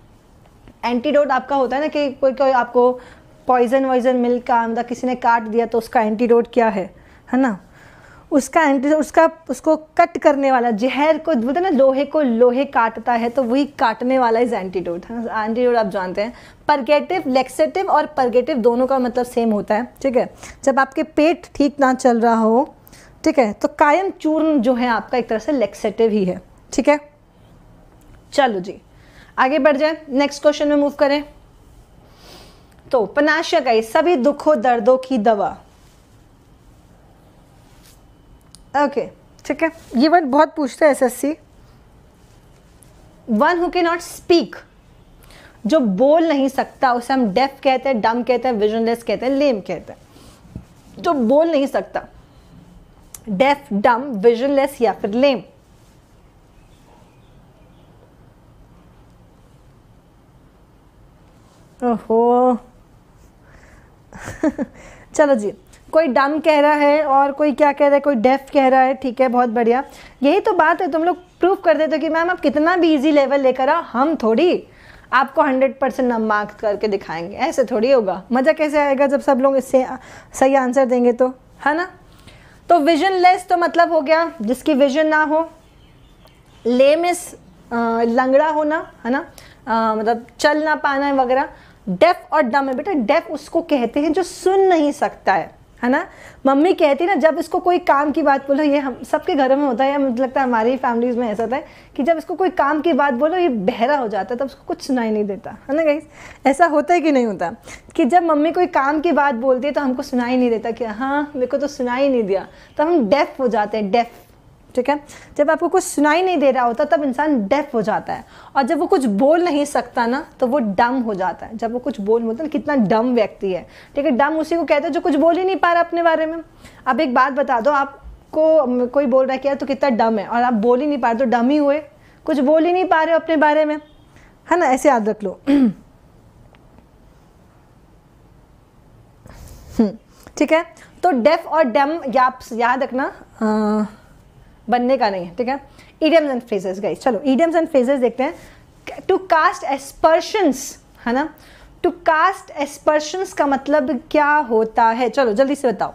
एंटीडोट आपका होता है ना कि कोई कोई आपको पॉइजन वॉइजन मिल का मतलब किसी ने काट दिया तो उसका एंटीडोट क्या है है ना उसका एंटी उसका उसको कट करने वाला जहर को बोलते ना लोहे को लोहे काटता है तो वही काटने वाला इज एंटीडोट है ना एंटीडोट आप जानते हैं परगेटिव लेक्सेटिव और परगेटिव दोनों का मतलब सेम होता है ठीक है जब आपके पेट ठीक ना चल रहा हो ठीक है तो कायम चूर्ण जो है आपका एक तरह से लेक्सेटिव ही है ठीक है चलो जी आगे बढ़ जाए नेक्स्ट क्वेश्चन में मूव करें तो पनाश गई सभी दुखों दर्दों की दवा ओके ठीक है ये वर्ड बहुत पूछते हैं SSC one who can not speak जो बोल नहीं सकता उसे हम डेफ कहते हैं डम कहते हैं विजनलेस कहते हैं लेम कहते हैं जो बोल नहीं सकता डेफ डम विजनलेस या फिर लेम ओहो चलो जी कोई डम कह रहा है और कोई क्या कह रहा है कोई डेफ कह रहा है ठीक है बहुत बढ़िया यही तो बात है तुम लोग प्रूफ कर देते हो कि मैम आप कितना भी इजी लेवल लेकर आओ हम थोड़ी आपको 100 परसेंट नम मार्क्स करके दिखाएंगे ऐसे थोड़ी होगा मज़ा कैसे आएगा जब सब लोग इससे सही आंसर देंगे तो है ना तो विजन लेस तो मतलब हो गया जिसकी विजन ना हो लेम इस लंगड़ा होना है ना आ, मतलब चल ना पाना वगैरह डेफ और डम है बेटा डेफ उसको कहते हैं जो सुन नहीं सकता है है ना मम्मी कहती ना जब इसको कोई काम की बात बोलो ये हम सबके घरों में होता है मुझे लगता है हमारी फैमिलीज में ऐसा होता है कि जब इसको कोई काम की बात बोलो ये बहरा हो जाता है तब उसको कुछ सुनाई नहीं देता है ना गई ऐसा होता है कि नहीं होता कि जब मम्मी कोई काम की बात बोलती है तो हमको सुनाई नहीं देता कि हाँ मेरे को तो सुनाई नहीं दिया तो हम डेफ हो जाते हैं डेफ ठीक है जब आपको कुछ सुनाई नहीं दे रहा होता तब इंसान डेफ हो जाता है और जब वो कुछ बोल नहीं सकता ना तो वो डम हो जाता है जब वो कुछ बोल मतलब कितना डम व्यक्ति है ठीक है डम उसी को कहते हैं जो कुछ बोल ही नहीं पा रहा अपने बारे में अब एक बात बता दो आपको कोई बोल रहा है कि यार तो कितना डम है और आप बोल ही नहीं पा रहे तो डम ही हुए कुछ बोल ही नहीं पा रहे हो अपने बारे में है ना ऐसे याद रख लो हम्म। ठीक है तो डेफ और डम याद रखना आ, बनने का नहीं है ठीक है ईडियम्स एंड फ्रेजेस गई चलो ईडियम्स एंड फ्रेजेस देखते हैं टू कास्ट एस्पर्शंस है ना टू कास्ट एस्पर्शंस का मतलब क्या होता है चलो जल्दी से बताओ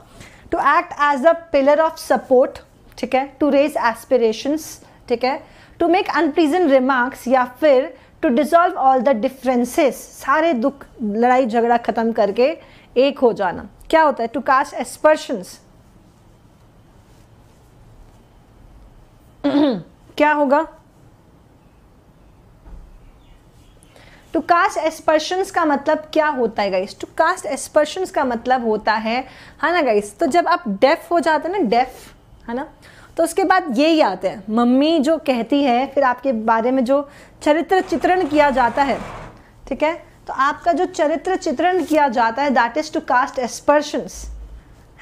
to act as a pillar of support ठीक है टू रेज एस्पिरेशंस ठीक है टू मेक अनप्लीजेंट रिमार्क्स या फिर to dissolve all the differences सारे दुख लड़ाई झगड़ा खत्म करके एक हो जाना क्या होता है टू कास्ट एस्पर्शंस क्या होगा टू कास्ट एक्सपर्शन का मतलब क्या होता है गाइस टू कास्ट एस्पर्शंस का मतलब होता है है हाँ ना गाइस तो जब आप डेफ हो जाते हैं ना डेफ है ना तो उसके बाद यही आते हैं मम्मी जो कहती है फिर आपके बारे में जो चरित्र चित्रण किया जाता है ठीक है तो आपका जो चरित्र चित्रण किया जाता है that is to cast aspersion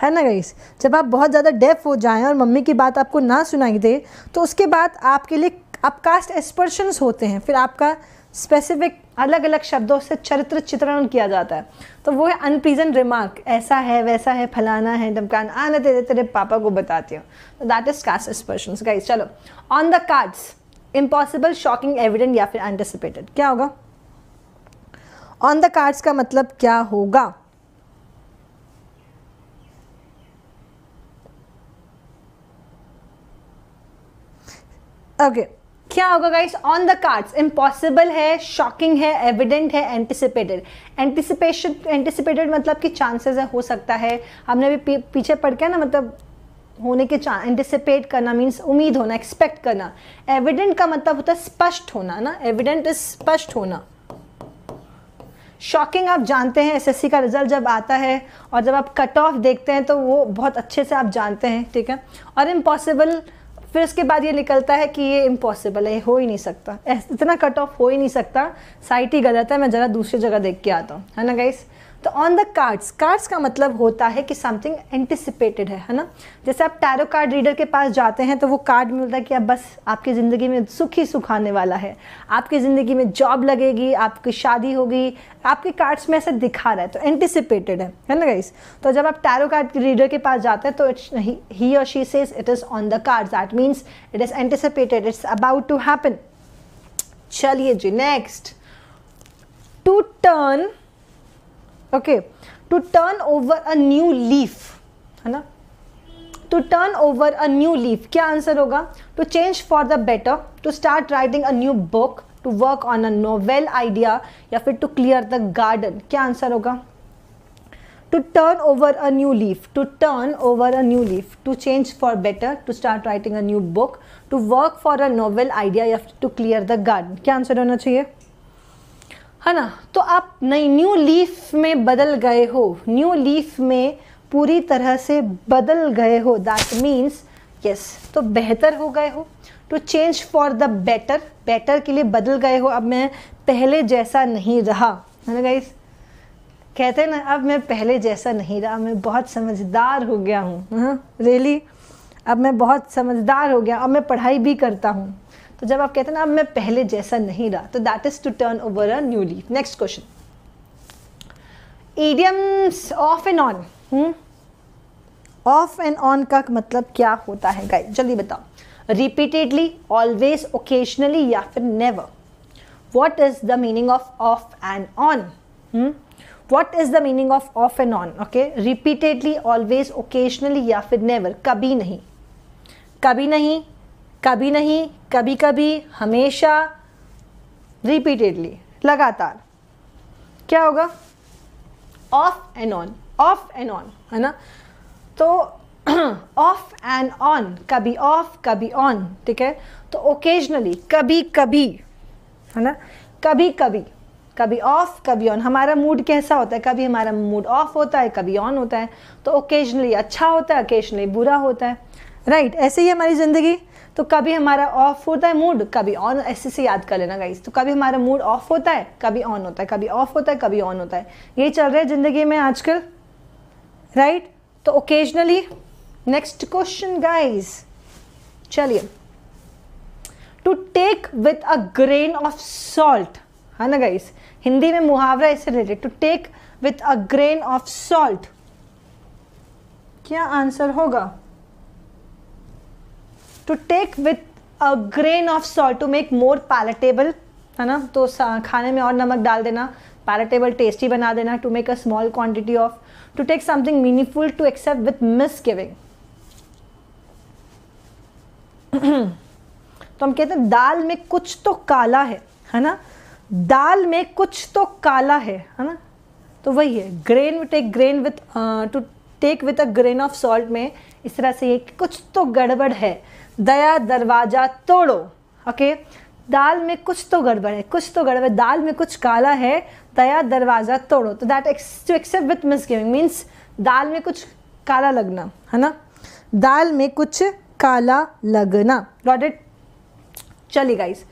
है ना गाइस जब आप बहुत ज़्यादा डेफ हो जाएं और मम्मी की बात आपको ना सुनाई दे तो उसके बाद आपके लिए आप कास्ट एक्सपर्शंस होते हैं फिर आपका स्पेसिफिक अलग अलग शब्दों से चरित्र चित्रण किया जाता है तो वो है अनप्लीजेंट रिमार्क ऐसा है वैसा है फलाना है धमकाना आने हाँ, तेरे तेरे पापा को बताती हूँ तो that is cast aspersion guys चलो on the cards impossible shocking evident या फिर एंटिसिपेटेड क्या होगा ऑन द कार्ड्स का मतलब क्या होगा ओके क्या होगा guys on the cards impossible है शॉकिंग है एविडेंट है एंटिसिपेटेड एंटिसिपेशन एंटिसिपेटेड मतलब कि चांसेस है हो सकता है हमने भी पीछे पढ़ के ना मतलब होने के चांस एंटिसिपेट करना मीन्स उम्मीद होना एक्सपेक्ट करना एविडेंट का मतलब होता है स्पष्ट होना ना एविडेंट इज स्पष्ट होना शॉकिंग आप जानते हैं एसएससी का रिजल्ट जब आता है और जब आप कट ऑफ देखते हैं तो वो बहुत अच्छे से आप जानते हैं ठीक है और इम्पॉसिबल फिर उसके बाद ये निकलता है कि ये इम्पॉसिबल है ये हो ही नहीं सकता इतना कट ऑफ हो ही नहीं सकता साइट ही गलत है मैं ज़रा दूसरी जगह देख के आता हूँ है ना गाइस तो ऑन द कार्ड्स कार्ड्स का मतलब होता है कि समथिंग एंटिसिपेटेड है है ना जैसे आप टैरो कार्ड रीडर के पास जाते हैं तो वो कार्ड मिलता है कि अब बस आपकी ज़िंदगी में सुख ही सुख आने वाला है आपकी ज़िंदगी में जॉब लगेगी आपकी शादी होगी आपके कार्ड्स में ऐसा दिखा रहा है तो एंटिसिपेटेड है है ना गाइस तो जब आप टैरो कार्ड रीडर के पास जाते हैं तो इट्स ही और she says it is on the card that means it is anticipated it's about to happen चलिए जी next to turn okay to turn over a new leaf है ना to turn over a new leaf क्या answer होगा to change for the better to start writing a new book to work on a novel idea या फिर to clear the garden क्या answer होगा to turn over a new leaf to turn over a new leaf to change for better to start writing a new book to work for a novel idea या to clear the garden क्या answer होना चाहिए है ना तो आप नई new leaf में बदल गए हो न्यू लीफ में पूरी तरह से बदल गए हो दैट मीन्स यस तो बेहतर हो गए हो to change for the better better के लिए बदल गए हो अब मैं पहले जैसा नहीं रहा है ना गाइस कहते हैं ना अब मैं पहले जैसा नहीं रहा मैं बहुत समझदार हो गया हूँ रियली हाँ? really? अब मैं बहुत समझदार हो गया अब मैं पढ़ाई भी करता हूँ तो जब आप कहते हैं ना अब मैं पहले जैसा नहीं रहा तो that is to turn over a new leaf next question idioms of and on off and on का मतलब क्या होता है गाइस जल्दी बताओ रिपीटेडली ऑलवेज ओकेजनली या फिर never what is the meaning of off and on what is the meaning of off and on okay repeatedly always occasionally या फिर नेवर कभी नहीं कभी नहीं कभी नहीं कभी कभी हमेशा रिपीटेडली लगातार क्या होगा off and on off and on है ना तो ऑफ एंड ऑन कभी ऑफ कभी ऑन ठीक है तो ओकेजनली कभी कभी है ना कभी कभी कभी ऑफ कभी ऑन हमारा मूड कैसा होता है कभी हमारा मूड ऑफ होता है कभी ऑन होता है तो ओकेजनली अच्छा होता है ओकेजनली बुरा होता है राइट right, ऐसे ही हमारी ज़िंदगी तो कभी हमारा ऑफ होता है मूड कभी ऑन ऐसे से याद कर लेना गाइस तो कभी हमारा मूड ऑफ होता है कभी ऑन होता है कभी ऑफ होता है कभी ऑन होता है ये चल रहा है ज़िंदगी में आजकल राइट तो ओकेजनली नेक्स्ट क्वेश्चन गाइज चलिए to take with a grain of salt है ना गाइस हिंदी में मुहावरा इससे related to take with a grain of salt क्या आंसर होगा to take with a grain of salt to make more palatable है ना तो खाने में और नमक डाल देना पैलेटेबल टेस्टी बना देना to make a small quantity of to take something meaningful to accept with misgiving तो हम कहते हैं दाल में कुछ तो काला है है ना दाल में कुछ तो काला है है ना तो वही है grain to take grain with to take with a grain of salt में इस तरह से ये कुछ तो गड़बड़ है दया दरवाज़ा तोड़ो ओके दाल में कुछ तो गड़बड़ है कुछ तो गड़बड़ है दाल में कुछ काला है दया दरवाज़ा तोड़ो तो that to accept with misgiving means दाल में कुछ काला लगना है ना दाल में कुछ काला लगना गॉट इट चलिए गाइस